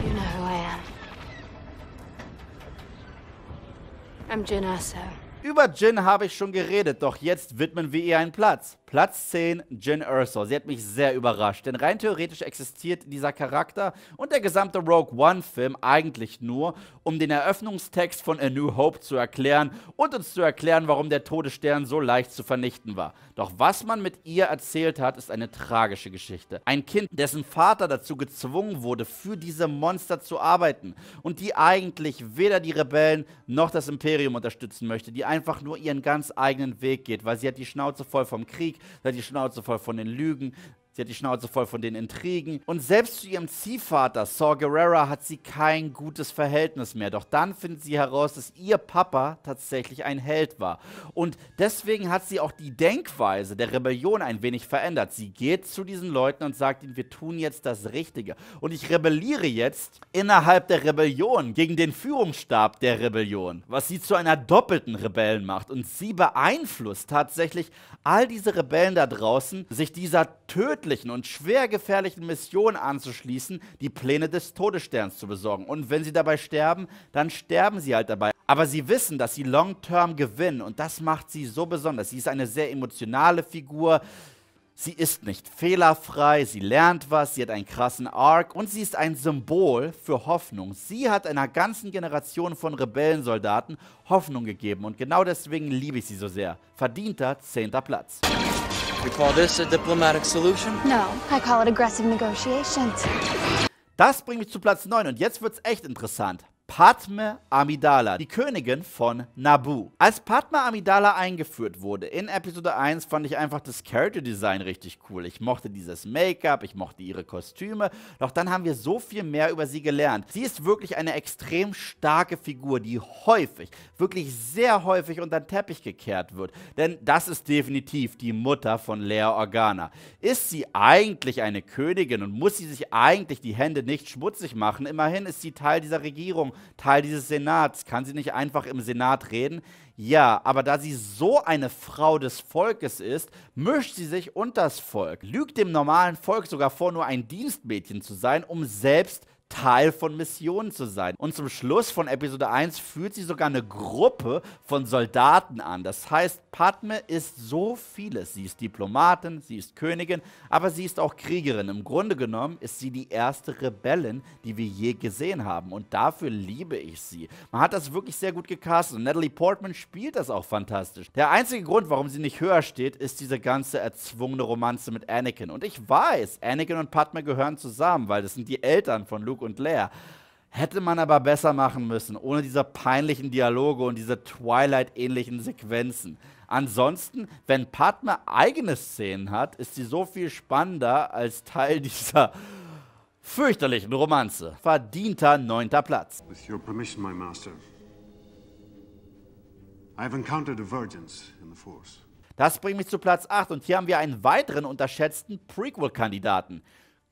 You know who I am. I'm Jyn Erso. Über Jin habe ich schon geredet, doch jetzt widmen wir ihr einen Platz. Platz 10, Jin Erso. Sie hat mich sehr überrascht, denn rein theoretisch existiert dieser Charakter und der gesamte Rogue One-Film eigentlich nur, um den Eröffnungstext von A New Hope zu erklären und uns zu erklären, warum der Todesstern so leicht zu vernichten war. Doch was man mit ihr erzählt hat, ist eine tragische Geschichte. Ein Kind, dessen Vater dazu gezwungen wurde, für diese Monster zu arbeiten und die eigentlich weder die Rebellen noch das Imperium unterstützen möchte, die einfach nur ihren ganz eigenen Weg geht, weil sie hat die Schnauze voll vom Krieg sie hat die Schnauze voll von den Lügen, sie hat die Schnauze voll von den Intrigen. Und selbst zu ihrem Ziehvater, Saw Gerrera, hat sie kein gutes Verhältnis mehr. Doch dann findet sie heraus, dass ihr Papa tatsächlich ein Held war. Und deswegen hat sie auch die Denkweise der Rebellion ein wenig verändert. Sie geht zu diesen Leuten und sagt ihnen, wir tun jetzt das Richtige. Und ich rebelliere jetzt innerhalb der Rebellion gegen den Führungsstab der Rebellion, was sie zu einer doppelten Rebellen macht. Und sie beeinflusst tatsächlich all diese Rebellen da draußen, sich dieser tödlichen und schwer gefährlichen Mission anzuschließen, die Pläne des Todessterns zu besorgen. Und wenn sie dabei sterben, dann sterben sie halt dabei. Aber sie wissen, dass sie long-term gewinnen und das macht sie so besonders. Sie ist eine sehr emotionale Figur, Sie ist nicht fehlerfrei, sie lernt was, sie hat einen krassen Arc und sie ist ein Symbol für Hoffnung. Sie hat einer ganzen Generation von Rebellensoldaten Hoffnung gegeben und genau deswegen liebe ich sie so sehr. Verdienter zehnter Platz. We call this a diplomatic solution? No, I call it aggressive negotiations. Das bringt mich zu Platz 9 und jetzt wird's echt interessant. Padme Amidala, die Königin von Naboo. Als Padme Amidala eingeführt wurde in Episode 1, fand ich einfach das Character Design richtig cool. Ich mochte dieses Make-up, ich mochte ihre Kostüme, doch dann haben wir so viel mehr über sie gelernt. Sie ist wirklich eine extrem starke Figur, die häufig, wirklich sehr häufig unter den Teppich gekehrt wird, denn das ist definitiv die Mutter von Lea Organa. Ist sie eigentlich eine Königin und muss sie sich eigentlich die Hände nicht schmutzig machen? Immerhin ist sie Teil dieser Regierung Teil dieses Senats. Kann sie nicht einfach im Senat reden? Ja, aber da sie so eine Frau des Volkes ist, mischt sie sich unter das Volk, lügt dem normalen Volk sogar vor, nur ein Dienstmädchen zu sein, um selbst Teil von Missionen zu sein. Und zum Schluss von Episode 1 fühlt sie sogar eine Gruppe von Soldaten an. Das heißt, Padme ist so vieles. Sie ist Diplomatin, sie ist Königin, aber sie ist auch Kriegerin. Im Grunde genommen ist sie die erste Rebellin, die wir je gesehen haben. Und dafür liebe ich sie. Man hat das wirklich sehr gut gecastet und Natalie Portman spielt das auch fantastisch. Der einzige Grund, warum sie nicht höher steht, ist diese ganze erzwungene Romanze mit Anakin. Und ich weiß, Anakin und Padme gehören zusammen, weil das sind die Eltern von Luke und leer. Hätte man aber besser machen müssen, ohne diese peinlichen Dialoge und diese Twilight-ähnlichen Sequenzen. Ansonsten, wenn Padme eigene Szenen hat, ist sie so viel spannender als Teil dieser fürchterlichen Romanze. Verdienter neunter Platz. With your permission, my master. I've encountered a virgins in the force. Das bringt mich zu Platz 8 und hier haben wir einen weiteren unterschätzten Prequel-Kandidaten.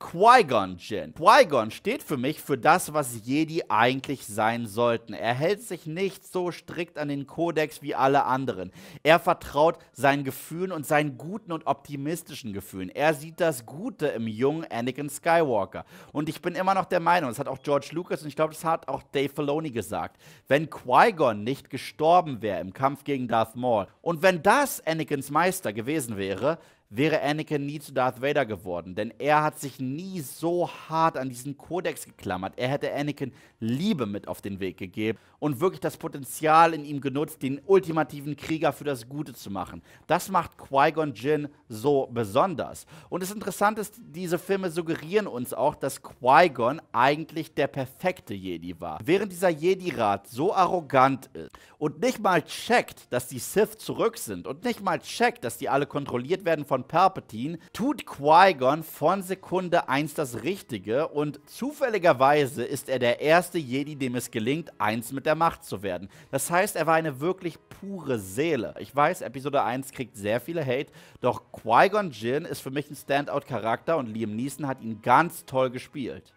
Qui-Gon Jinn. Qui-Gon steht für mich für das, was Jedi eigentlich sein sollten. Er hält sich nicht so strikt an den Kodex wie alle anderen. Er vertraut seinen Gefühlen und seinen guten und optimistischen Gefühlen. Er sieht das Gute im jungen Anakin Skywalker. Und ich bin immer noch der Meinung, das hat auch George Lucas und ich glaube, das hat auch Dave Filoni gesagt, wenn Qui-Gon nicht gestorben wäre im Kampf gegen Darth Maul und wenn das Anakins Meister gewesen wäre, wäre Anakin nie zu Darth Vader geworden, denn er hat sich nie so hart an diesen Kodex geklammert. Er hätte Anakin Liebe mit auf den Weg gegeben und wirklich das Potenzial in ihm genutzt, den ultimativen Krieger für das Gute zu machen. Das macht Qui-Gon Jinn so besonders. Und das Interessante ist, diese Filme suggerieren uns auch, dass Qui-Gon eigentlich der perfekte Jedi war. Während dieser Jedi-Rat so arrogant ist und nicht mal checkt, dass die Sith zurück sind und nicht mal checkt, dass die alle kontrolliert werden von von Palpatine tut Qui-Gon von Sekunde 1 das Richtige und zufälligerweise ist er der erste Jedi, dem es gelingt, eins mit der Macht zu werden. Das heißt, er war eine wirklich pure Seele. Ich weiß, Episode 1 kriegt sehr viele Hate, doch Qui-Gon Jinn ist für mich ein Standout-Charakter und Liam Neeson hat ihn ganz toll gespielt.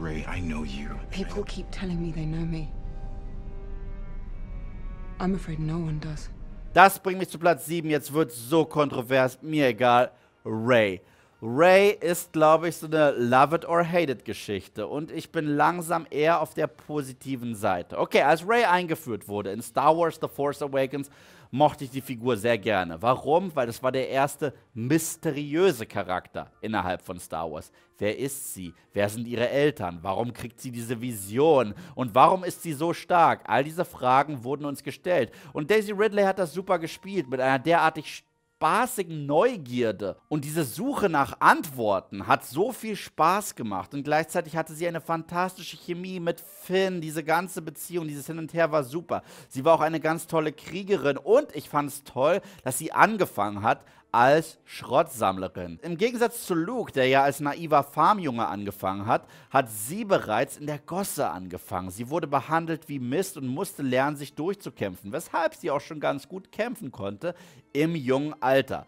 Ray, I know you. People keep telling me they know me. I'm afraid no one does. Das bringt mich zu Platz 7. Jetzt wird so kontrovers. Mir egal. Ray. Ray ist, glaube ich, so eine Love it or hate it Geschichte. Und ich bin langsam eher auf der positiven Seite. Okay, als Ray eingeführt wurde in Star Wars The Force Awakens, mochte ich die Figur sehr gerne. Warum? Weil das war der erste mysteriöse Charakter innerhalb von Star Wars. Wer ist sie? Wer sind ihre Eltern? Warum kriegt sie diese Vision? Und warum ist sie so stark? All diese Fragen wurden uns gestellt. Und Daisy Ridley hat das super gespielt mit einer derartig spaßigen Neugierde und diese Suche nach Antworten hat so viel Spaß gemacht und gleichzeitig hatte sie eine fantastische Chemie mit Finn. Diese ganze Beziehung, dieses Hin und Her war super. Sie war auch eine ganz tolle Kriegerin und ich fand es toll, dass sie angefangen hat, als Schrottsammlerin. Im Gegensatz zu Luke, der ja als naiver Farmjunge angefangen hat, hat sie bereits in der Gosse angefangen. Sie wurde behandelt wie Mist und musste lernen, sich durchzukämpfen, weshalb sie auch schon ganz gut kämpfen konnte im jungen Alter.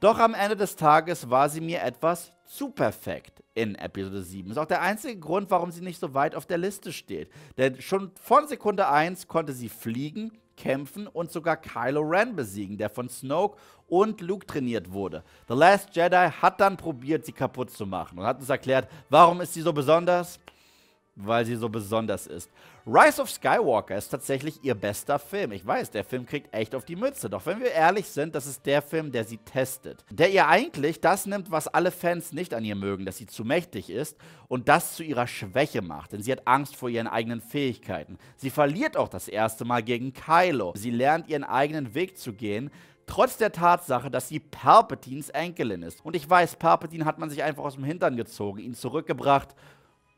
Doch am Ende des Tages war sie mir etwas zu perfekt in Episode 7. Ist auch der einzige Grund, warum sie nicht so weit auf der Liste steht. Denn schon von Sekunde 1 konnte sie fliegen, kämpfen und sogar Kylo Ren besiegen, der von Snoke und Luke trainiert wurde. The Last Jedi hat dann probiert, sie kaputt zu machen und hat uns erklärt, warum ist sie so besonders? weil sie so besonders ist. Rise of Skywalker ist tatsächlich ihr bester Film. Ich weiß, der Film kriegt echt auf die Mütze. Doch wenn wir ehrlich sind, das ist der Film, der sie testet. Der ihr eigentlich das nimmt, was alle Fans nicht an ihr mögen, dass sie zu mächtig ist und das zu ihrer Schwäche macht. Denn sie hat Angst vor ihren eigenen Fähigkeiten. Sie verliert auch das erste Mal gegen Kylo. Sie lernt ihren eigenen Weg zu gehen, Trotz der Tatsache, dass sie Palpatines Enkelin ist. Und ich weiß, Palpatine hat man sich einfach aus dem Hintern gezogen, ihn zurückgebracht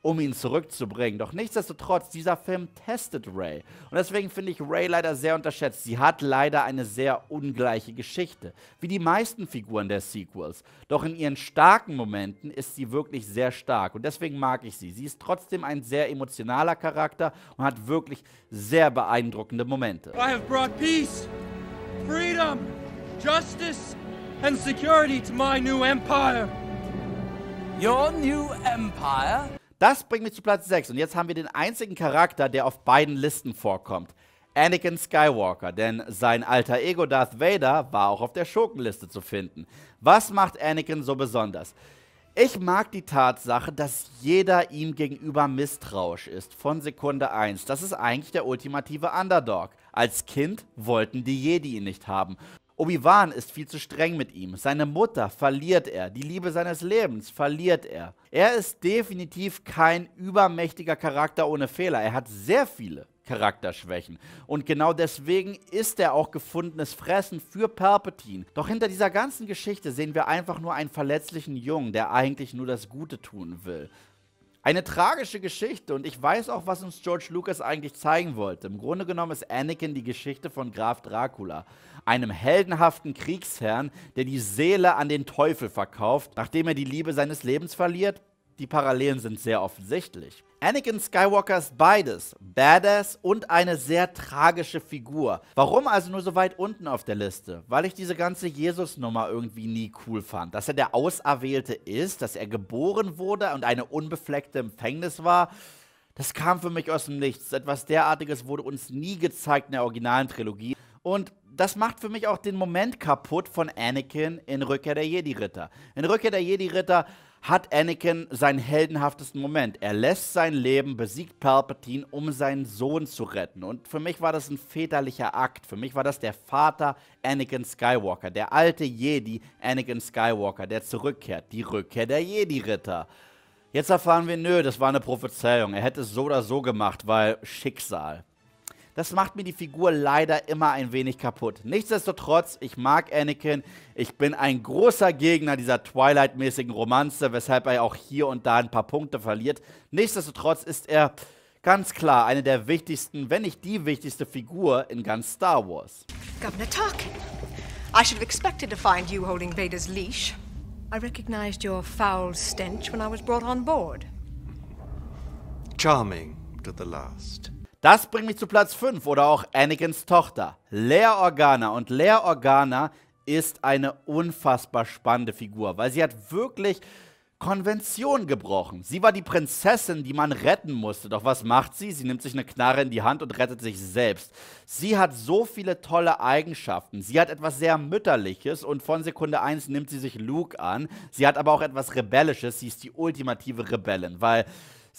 um ihn zurückzubringen. Doch nichtsdestotrotz, dieser Film testet Ray. Und deswegen finde ich Ray leider sehr unterschätzt. Sie hat leider eine sehr ungleiche Geschichte, wie die meisten Figuren der Sequels. Doch in ihren starken Momenten ist sie wirklich sehr stark. Und deswegen mag ich sie. Sie ist trotzdem ein sehr emotionaler Charakter und hat wirklich sehr beeindruckende Momente. I have brought peace, freedom, justice and security to my new empire. Your new empire? Das bringt mich zu Platz 6. Und jetzt haben wir den einzigen Charakter, der auf beiden Listen vorkommt. Anakin Skywalker, denn sein alter Ego Darth Vader war auch auf der Schurkenliste zu finden. Was macht Anakin so besonders? Ich mag die Tatsache, dass jeder ihm gegenüber misstrauisch ist, von Sekunde 1. Das ist eigentlich der ultimative Underdog. Als Kind wollten die Jedi ihn nicht haben. Obi-Wan ist viel zu streng mit ihm. Seine Mutter verliert er. Die Liebe seines Lebens verliert er. Er ist definitiv kein übermächtiger Charakter ohne Fehler. Er hat sehr viele. Charakterschwächen. Und genau deswegen ist er auch gefundenes Fressen für Palpatine. Doch hinter dieser ganzen Geschichte sehen wir einfach nur einen verletzlichen Jungen, der eigentlich nur das Gute tun will. Eine tragische Geschichte und ich weiß auch, was uns George Lucas eigentlich zeigen wollte. Im Grunde genommen ist Anakin die Geschichte von Graf Dracula, einem heldenhaften Kriegsherrn, der die Seele an den Teufel verkauft, nachdem er die Liebe seines Lebens verliert. Die Parallelen sind sehr offensichtlich. Anakin Skywalker ist beides, Badass und eine sehr tragische Figur. Warum also nur so weit unten auf der Liste? Weil ich diese ganze Jesus-Nummer irgendwie nie cool fand. Dass er der Auserwählte ist, dass er geboren wurde und eine unbefleckte Empfängnis war, das kam für mich aus dem Nichts. Etwas derartiges wurde uns nie gezeigt in der originalen Trilogie. Und das macht für mich auch den Moment kaputt von Anakin in Rückkehr der Jedi-Ritter. In Rückkehr der Jedi-Ritter hat Anakin seinen heldenhaftesten Moment. Er lässt sein Leben, besiegt Palpatine, um seinen Sohn zu retten. Und für mich war das ein väterlicher Akt. Für mich war das der Vater Anakin Skywalker, der alte Jedi Anakin Skywalker, der zurückkehrt. Die Rückkehr der Jedi-Ritter. Jetzt erfahren wir, nö, das war eine Prophezeiung. Er hätte es so oder so gemacht, weil Schicksal. Das macht mir die Figur leider immer ein wenig kaputt. Nichtsdestotrotz, ich mag Anakin. Ich bin ein großer Gegner dieser Twilight-mäßigen Romanze, weshalb er auch hier und da ein paar Punkte verliert. Nichtsdestotrotz ist er ganz klar eine der wichtigsten, wenn nicht die wichtigste Figur in ganz Star Wars. Governor Tarkin, I should have expected to find you holding Vader's leash. I recognized your foul stench when I was brought on board. Charming to the last. Das bringt mich zu Platz 5 oder auch Anakins Tochter. Lea Organa. Und Lea Organa ist eine unfassbar spannende Figur, weil sie hat wirklich Konvention gebrochen. Sie war die Prinzessin, die man retten musste. Doch was macht sie? Sie nimmt sich eine Knarre in die Hand und rettet sich selbst. Sie hat so viele tolle Eigenschaften. Sie hat etwas sehr Mütterliches und von Sekunde 1 nimmt sie sich Luke an. Sie hat aber auch etwas Rebellisches. Sie ist die ultimative Rebellin, weil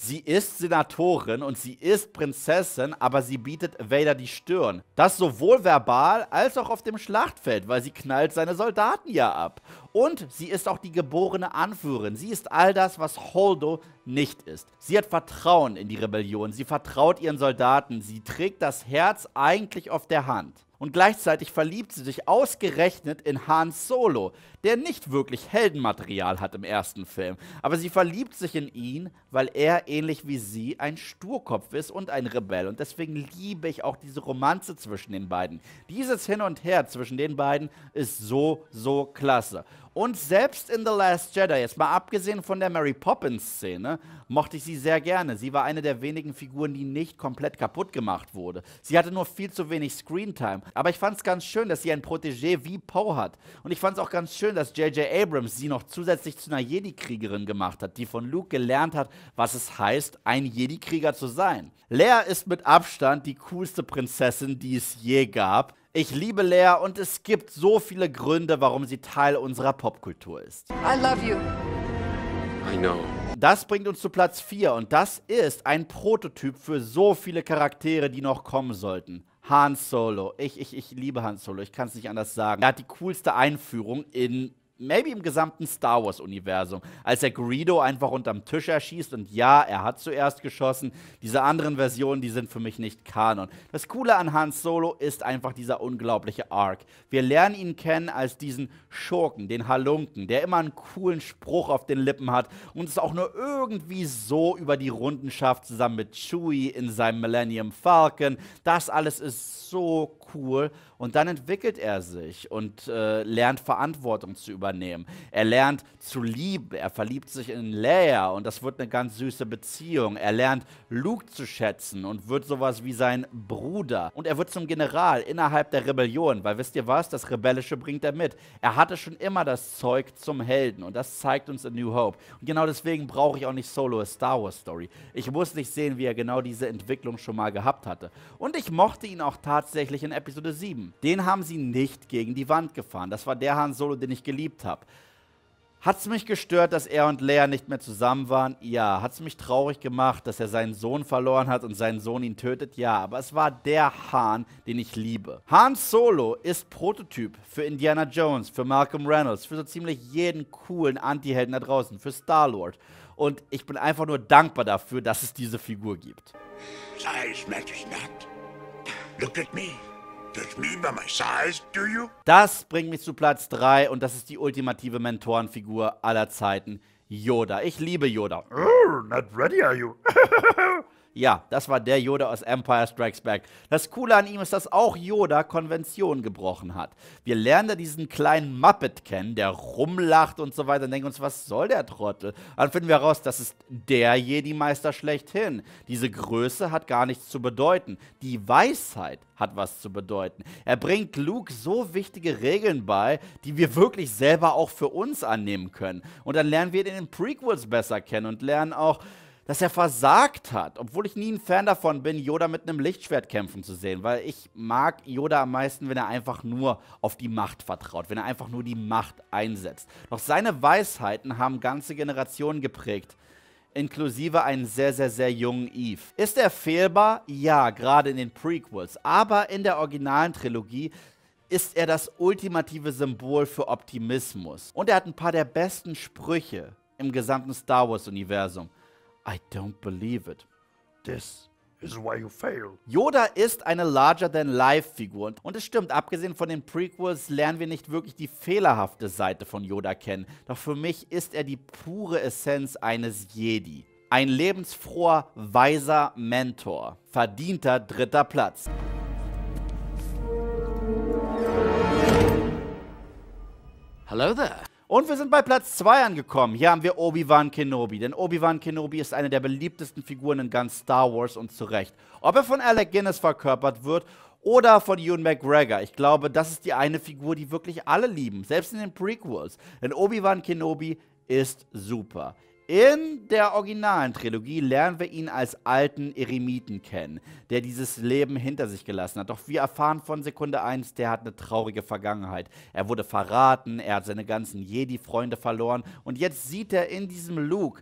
Sie ist Senatorin und sie ist Prinzessin, aber sie bietet Vader die Stirn. Das sowohl verbal als auch auf dem Schlachtfeld, weil sie knallt seine Soldaten ja ab. Und sie ist auch die geborene Anführerin. Sie ist all das, was Holdo nicht ist. Sie hat Vertrauen in die Rebellion. Sie vertraut ihren Soldaten. Sie trägt das Herz eigentlich auf der Hand. Und gleichzeitig verliebt sie sich ausgerechnet in Han Solo, der nicht wirklich Heldenmaterial hat im ersten Film. Aber sie verliebt sich in ihn, weil er ähnlich wie sie ein Sturkopf ist und ein Rebell. Und deswegen liebe ich auch diese Romanze zwischen den beiden. Dieses Hin und Her zwischen den beiden ist so, so klasse. Und selbst in The Last Jedi, jetzt mal abgesehen von der Mary Poppins-Szene, mochte ich sie sehr gerne. Sie war eine der wenigen Figuren, die nicht komplett kaputt gemacht wurde. Sie hatte nur viel zu wenig Screentime. Aber ich fand es ganz schön, dass sie ein Protégé wie Poe hat. Und ich fand es auch ganz schön, schön, dass J.J. Abrams sie noch zusätzlich zu einer Jedi-Kriegerin gemacht hat, die von Luke gelernt hat, was es heißt, ein Jedi-Krieger zu sein. Leia ist mit Abstand die coolste Prinzessin, die es je gab. Ich liebe Leia und es gibt so viele Gründe, warum sie Teil unserer Popkultur ist. I love you. I know. Das bringt uns zu Platz 4 und das ist ein Prototyp für so viele Charaktere, die noch kommen sollten. Han Solo. Ich, ich, ich liebe Han Solo, ich kann es nicht anders sagen. Er hat die coolste Einführung in maybe im gesamten Star Wars-Universum, als er Greedo einfach unterm Tisch erschießt und ja, er hat zuerst geschossen. Diese anderen Versionen, die sind für mich nicht Kanon. Das Coole an Han Solo ist einfach dieser unglaubliche Arc. Wir lernen ihn kennen als diesen Schurken, den Halunken, der immer einen coolen Spruch auf den Lippen hat und es auch nur irgendwie so über die Runden schafft, zusammen mit Chewie in seinem Millennium Falcon. Das alles ist so cool. Und dann entwickelt er sich und äh, lernt Verantwortung zu übernehmen. Er lernt zu lieben. Er verliebt sich in Leia und das wird eine ganz süße Beziehung. Er lernt Luke zu schätzen und wird sowas wie sein Bruder. Und er wird zum General innerhalb der Rebellion, weil wisst ihr was? Das Rebellische bringt er mit. Er hatte schon immer das Zeug zum Helden und das zeigt uns in New Hope. Und genau deswegen brauche ich auch nicht Solo a Star Wars Story. Ich muss nicht sehen, wie er genau diese Entwicklung schon mal gehabt hatte. Und ich mochte ihn auch tatsächlich in Episode 7. Den haben sie nicht gegen die Wand gefahren. Das war der Han Solo, den ich geliebt habe. Hat es mich gestört, dass er und Leia nicht mehr zusammen waren? Ja. Hat es mich traurig gemacht, dass er seinen Sohn verloren hat und seinen Sohn ihn tötet? Ja. Aber es war der Hahn, den ich liebe. Han Solo ist Prototyp für Indiana Jones, für Malcolm Reynolds, für so ziemlich jeden coolen Anti-Helden da draußen, für Star-Lord. Und ich bin einfach nur dankbar dafür, dass es diese Figur gibt. Size matters not. Look at me. Das bringt mich zu Platz 3 und das ist die ultimative Mentorenfigur aller Zeiten, Yoda. Ich liebe Yoda. Oh, not ready are you? Ja, das war der Yoda aus Empire Strikes Back. Das Coole an ihm ist, dass auch Yoda Konventionen gebrochen hat. Wir lernen da diesen kleinen Muppet kennen, der rumlacht und so weiter und denken uns, was soll der Trottel? Dann finden wir heraus, das ist der Jedi-Meister schlechthin. Diese Größe hat gar nichts zu bedeuten. Die Weisheit hat was zu bedeuten. Er bringt Luke so wichtige Regeln bei, die wir wirklich selber auch für uns annehmen können. Und dann lernen wir ihn in den Prequels besser kennen und lernen auch, dass er versagt hat, obwohl ich nie ein Fan davon bin, Yoda mit einem Lichtschwert kämpfen zu sehen, weil ich mag Yoda am meisten, wenn er einfach nur auf die Macht vertraut, wenn er einfach nur die Macht einsetzt. Doch seine Weisheiten haben ganze Generationen geprägt inklusive einen sehr, sehr, sehr jungen Eve. Ist er fehlbar? Ja, gerade in den Prequels. Aber in der originalen Trilogie ist er das ultimative Symbol für Optimismus. Und er hat ein paar der besten Sprüche im gesamten Star Wars-Universum. I don't believe it. This is why you fail. Yoda ist eine larger-than-life-Figur. Und es stimmt, abgesehen von den Prequels lernen wir nicht wirklich die fehlerhafte Seite von Yoda kennen. Doch für mich ist er die pure Essenz eines Jedi. Ein lebensfroher, weiser Mentor. Verdienter dritter Platz. Hello there. Und wir sind bei Platz 2 angekommen. Hier haben wir Obi-Wan Kenobi. Denn Obi-Wan Kenobi ist eine der beliebtesten Figuren in ganz Star Wars und zu Recht. Ob er von Alec Guinness verkörpert wird oder von Ewan McGregor. Ich glaube, das ist die eine Figur, die wirklich alle lieben, selbst in den Prequels. Denn Obi-Wan Kenobi ist super. In der originalen Trilogie lernen wir ihn als alten Eremiten kennen, der dieses Leben hinter sich gelassen hat. Doch wir erfahren von Sekunde 1, der hat eine traurige Vergangenheit. Er wurde verraten, er hat seine ganzen Jedi-Freunde verloren und jetzt sieht er in diesem Luke,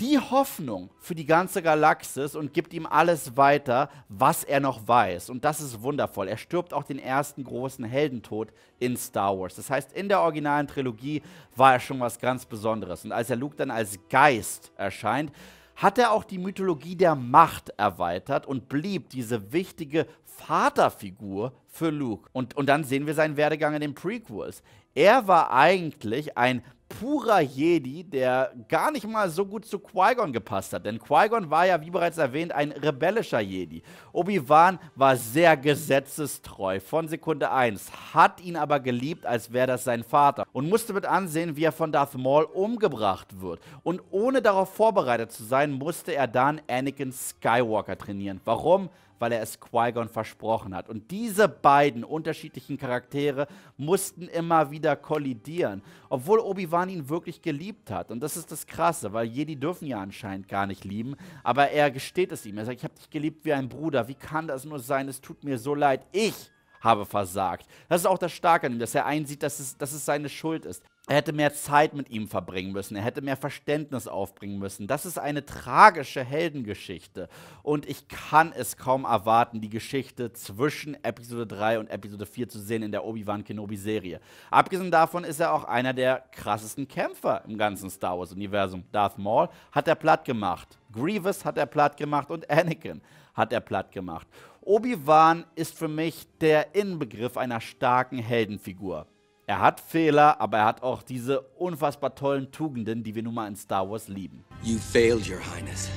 die Hoffnung für die ganze Galaxis und gibt ihm alles weiter, was er noch weiß. Und das ist wundervoll. Er stirbt auch den ersten großen Heldentod in Star Wars. Das heißt, in der originalen Trilogie war er schon was ganz Besonderes. Und als er Luke dann als Geist erscheint, hat er auch die Mythologie der Macht erweitert und blieb diese wichtige Vaterfigur für Luke. Und, und dann sehen wir seinen Werdegang in den Prequels er war eigentlich ein purer Jedi, der gar nicht mal so gut zu Qui-Gon gepasst hat. Denn Qui-Gon war ja, wie bereits erwähnt, ein rebellischer Jedi. Obi-Wan war sehr gesetzestreu von Sekunde 1, hat ihn aber geliebt, als wäre das sein Vater und musste mit ansehen, wie er von Darth Maul umgebracht wird. Und ohne darauf vorbereitet zu sein, musste er dann Anakin Skywalker trainieren. Warum? weil er es Qui-Gon versprochen hat. Und diese beiden unterschiedlichen Charaktere mussten immer wieder kollidieren, obwohl Obi-Wan ihn wirklich geliebt hat. Und das ist das Krasse, weil Jedi dürfen ja anscheinend gar nicht lieben, aber er gesteht es ihm. Er sagt, ich habe dich geliebt wie ein Bruder, wie kann das nur sein, es tut mir so leid, ich habe versagt. Das ist auch das Starke an ihm, dass er einsieht, dass es, dass es seine Schuld ist. Er hätte mehr Zeit mit ihm verbringen müssen, er hätte mehr Verständnis aufbringen müssen. Das ist eine tragische Heldengeschichte. Und ich kann es kaum erwarten, die Geschichte zwischen Episode 3 und Episode 4 zu sehen in der Obi-Wan Kenobi-Serie. Abgesehen davon ist er auch einer der krassesten Kämpfer im ganzen Star Wars-Universum. Darth Maul hat er platt gemacht. Grievous hat er platt gemacht und Anakin hat er platt gemacht. Obi-Wan ist für mich der Inbegriff einer starken Heldenfigur. Er hat Fehler, aber er hat auch diese unfassbar tollen Tugenden, die wir nun mal in Star Wars lieben. You failed, Your Highness.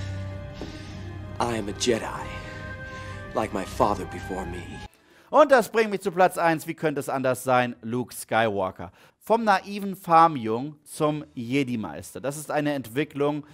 I am a Jedi, like my father before me. Und das bringt mich zu Platz 1. Wie könnte es anders sein? Luke Skywalker. Vom naiven Farmjung zum Jedi-Meister. Das ist eine Entwicklung,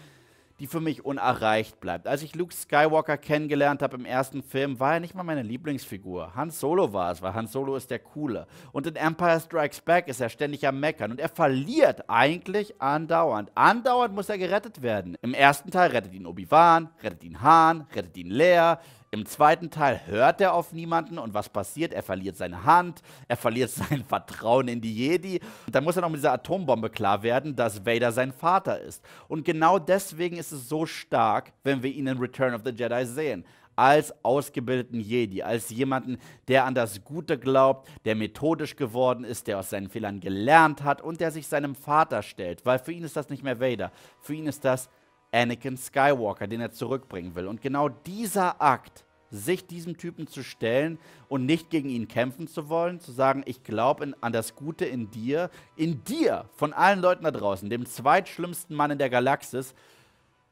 die für mich unerreicht bleibt. Als ich Luke Skywalker kennengelernt habe im ersten Film, war er nicht mal meine Lieblingsfigur. Han Solo war es, weil Han Solo ist der Coole. Und in Empire Strikes Back ist er ständig am Meckern und er verliert eigentlich andauernd. Andauernd muss er gerettet werden. Im ersten Teil rettet ihn Obi-Wan, rettet ihn Han, rettet ihn Leia, im zweiten Teil hört er auf niemanden und was passiert? Er verliert seine Hand, er verliert sein Vertrauen in die Jedi. Und dann muss er noch mit dieser Atombombe klar werden, dass Vader sein Vater ist. Und genau deswegen ist es so stark, wenn wir ihn in Return of the Jedi sehen als ausgebildeten Jedi, als jemanden, der an das Gute glaubt, der methodisch geworden ist, der aus seinen Fehlern gelernt hat und der sich seinem Vater stellt, weil für ihn ist das nicht mehr Vader, für ihn ist das Anakin Skywalker, den er zurückbringen will. Und genau dieser Akt, sich diesem Typen zu stellen und nicht gegen ihn kämpfen zu wollen, zu sagen, ich glaube an das Gute in dir, in dir, von allen Leuten da draußen, dem zweitschlimmsten Mann in der Galaxis,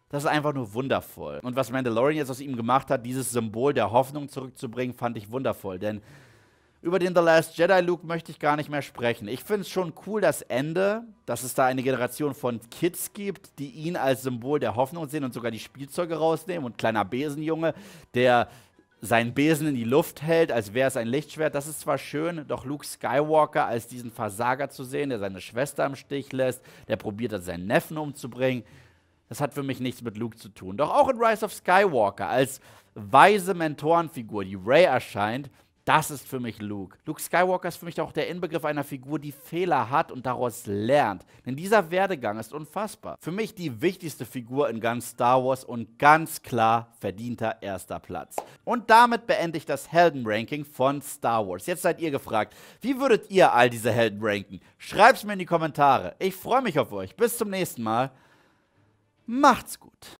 das ist einfach nur wundervoll. Und was Mandalorian jetzt aus ihm gemacht hat, dieses Symbol der Hoffnung zurückzubringen, fand ich wundervoll. Denn über den The Last Jedi Luke möchte ich gar nicht mehr sprechen. Ich finde es schon cool, das Ende, dass es da eine Generation von Kids gibt, die ihn als Symbol der Hoffnung sehen und sogar die Spielzeuge rausnehmen und kleiner Besenjunge, der seinen Besen in die Luft hält, als wäre es ein Lichtschwert. Das ist zwar schön, doch Luke Skywalker als diesen Versager zu sehen, der seine Schwester im Stich lässt, der probiert hat, seinen Neffen umzubringen, das hat für mich nichts mit Luke zu tun. Doch auch in Rise of Skywalker als weise Mentorenfigur, die Ray erscheint, das ist für mich Luke. Luke Skywalker ist für mich auch der Inbegriff einer Figur, die Fehler hat und daraus lernt. Denn dieser Werdegang ist unfassbar. Für mich die wichtigste Figur in ganz Star Wars und ganz klar verdienter erster Platz. Und damit beende ich das Helden-Ranking von Star Wars. Jetzt seid ihr gefragt, wie würdet ihr all diese Helden ranken? Schreibt es mir in die Kommentare. Ich freue mich auf euch. Bis zum nächsten Mal. Macht's gut.